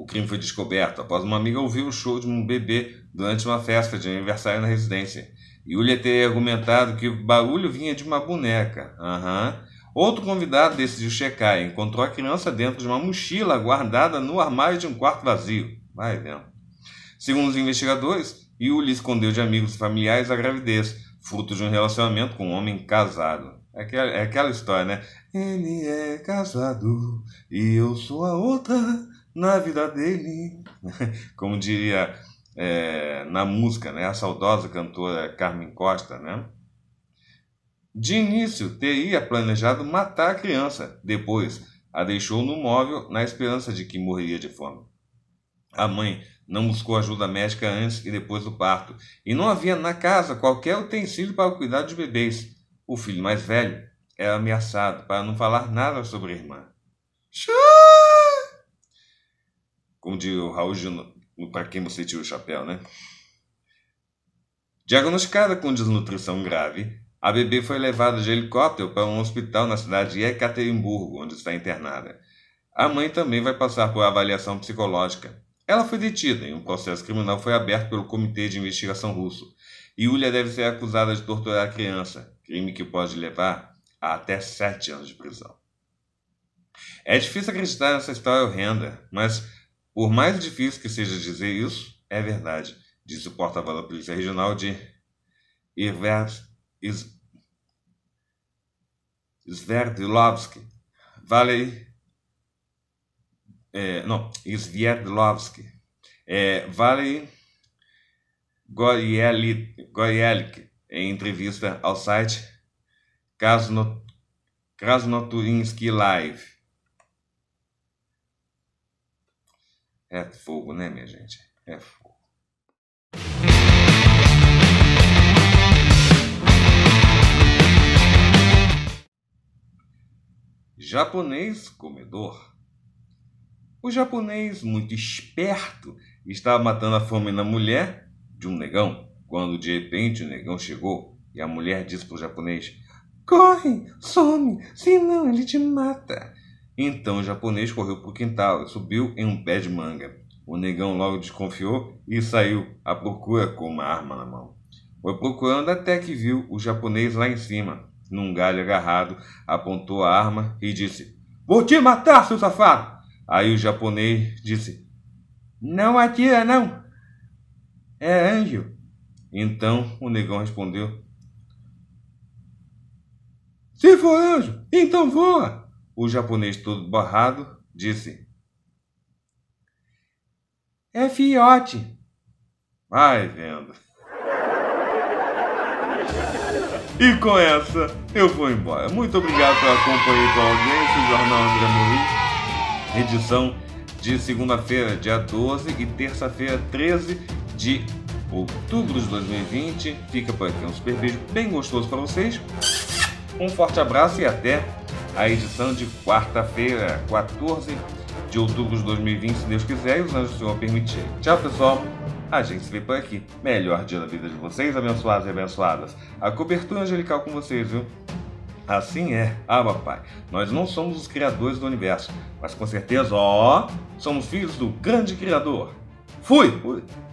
Speaker 1: O crime foi descoberto após uma amiga ouvir o show de um bebê durante uma festa de aniversário na residência. Yulia teria argumentado que o barulho vinha de uma boneca. Aham. Uhum. Outro convidado decidiu checar e encontrou a criança dentro de uma mochila guardada no armário de um quarto vazio. Vai vendo. Segundo os investigadores, Yuli escondeu de amigos e familiares a gravidez, fruto de um relacionamento com um homem casado. É aquela, é aquela história, né? Ele é casado e eu sou a outra na vida dele. [laughs] Como diria é, na música, né? a saudosa cantora Carmen Costa, né? De início, teria planejado matar a criança. Depois, a deixou no móvel na esperança de que morreria de fome. A mãe não buscou ajuda médica antes e depois do parto, e não havia na casa qualquer utensílio para cuidar de bebês. O filho mais velho era ameaçado para não falar nada sobre a irmã. Chuu! como diz o Raul Gino, para quem você tira o chapéu, né? Diagnosticada com desnutrição grave, a bebê foi levada de helicóptero para um hospital na cidade de Ekaterimburgo, onde está internada. A mãe também vai passar por avaliação psicológica. Ela foi detida e um processo criminal foi aberto pelo Comitê de Investigação Russo. Yulia deve ser acusada de torturar a criança, crime que pode levar a até sete anos de prisão. É difícil acreditar nessa história horrenda, mas por mais difícil que seja dizer isso, é verdade, disse o porta-voz da Polícia Regional de Sverdlovsk, Valley. É, não, Sverdlovsk, é, vale Goyelik, em entrevista ao site Krasnoturinsky Live. É fogo, né, minha gente? É fogo. Japonês comedor. O japonês, muito esperto, estava matando a fome na mulher de um negão, quando de repente o negão chegou e a mulher disse para o japonês: Corre, some, senão ele te mata. Então o japonês correu para o quintal e subiu em um pé de manga. O negão logo desconfiou e saiu à procura com uma arma na mão. Foi procurando até que viu o japonês lá em cima, num galho agarrado, apontou a arma e disse: Vou te matar, seu safado! Aí o japonês disse: Não atira, não! É anjo! Então o negão respondeu: Se for anjo, então voa! o japonês todo barrado disse: É fiote. Vai vendo. E com essa, eu vou embora. Muito obrigado por acompanhar e a audiência o Jornal André Morim, edição de segunda-feira, dia 12 e terça-feira, 13 de outubro de 2020. Fica por aqui um super vídeo bem gostoso para vocês. Um forte abraço e até a edição de quarta-feira, 14 de outubro de 2020, se Deus quiser e os anjos do Senhor permitirem. Tchau, pessoal. A gente se vê por aqui. Melhor dia da vida de vocês, abençoados e abençoadas. A cobertura angelical com vocês, viu? Assim é. Ah, papai, nós não somos os criadores do universo, mas com certeza, ó, somos filhos do grande criador. Fui! Fui.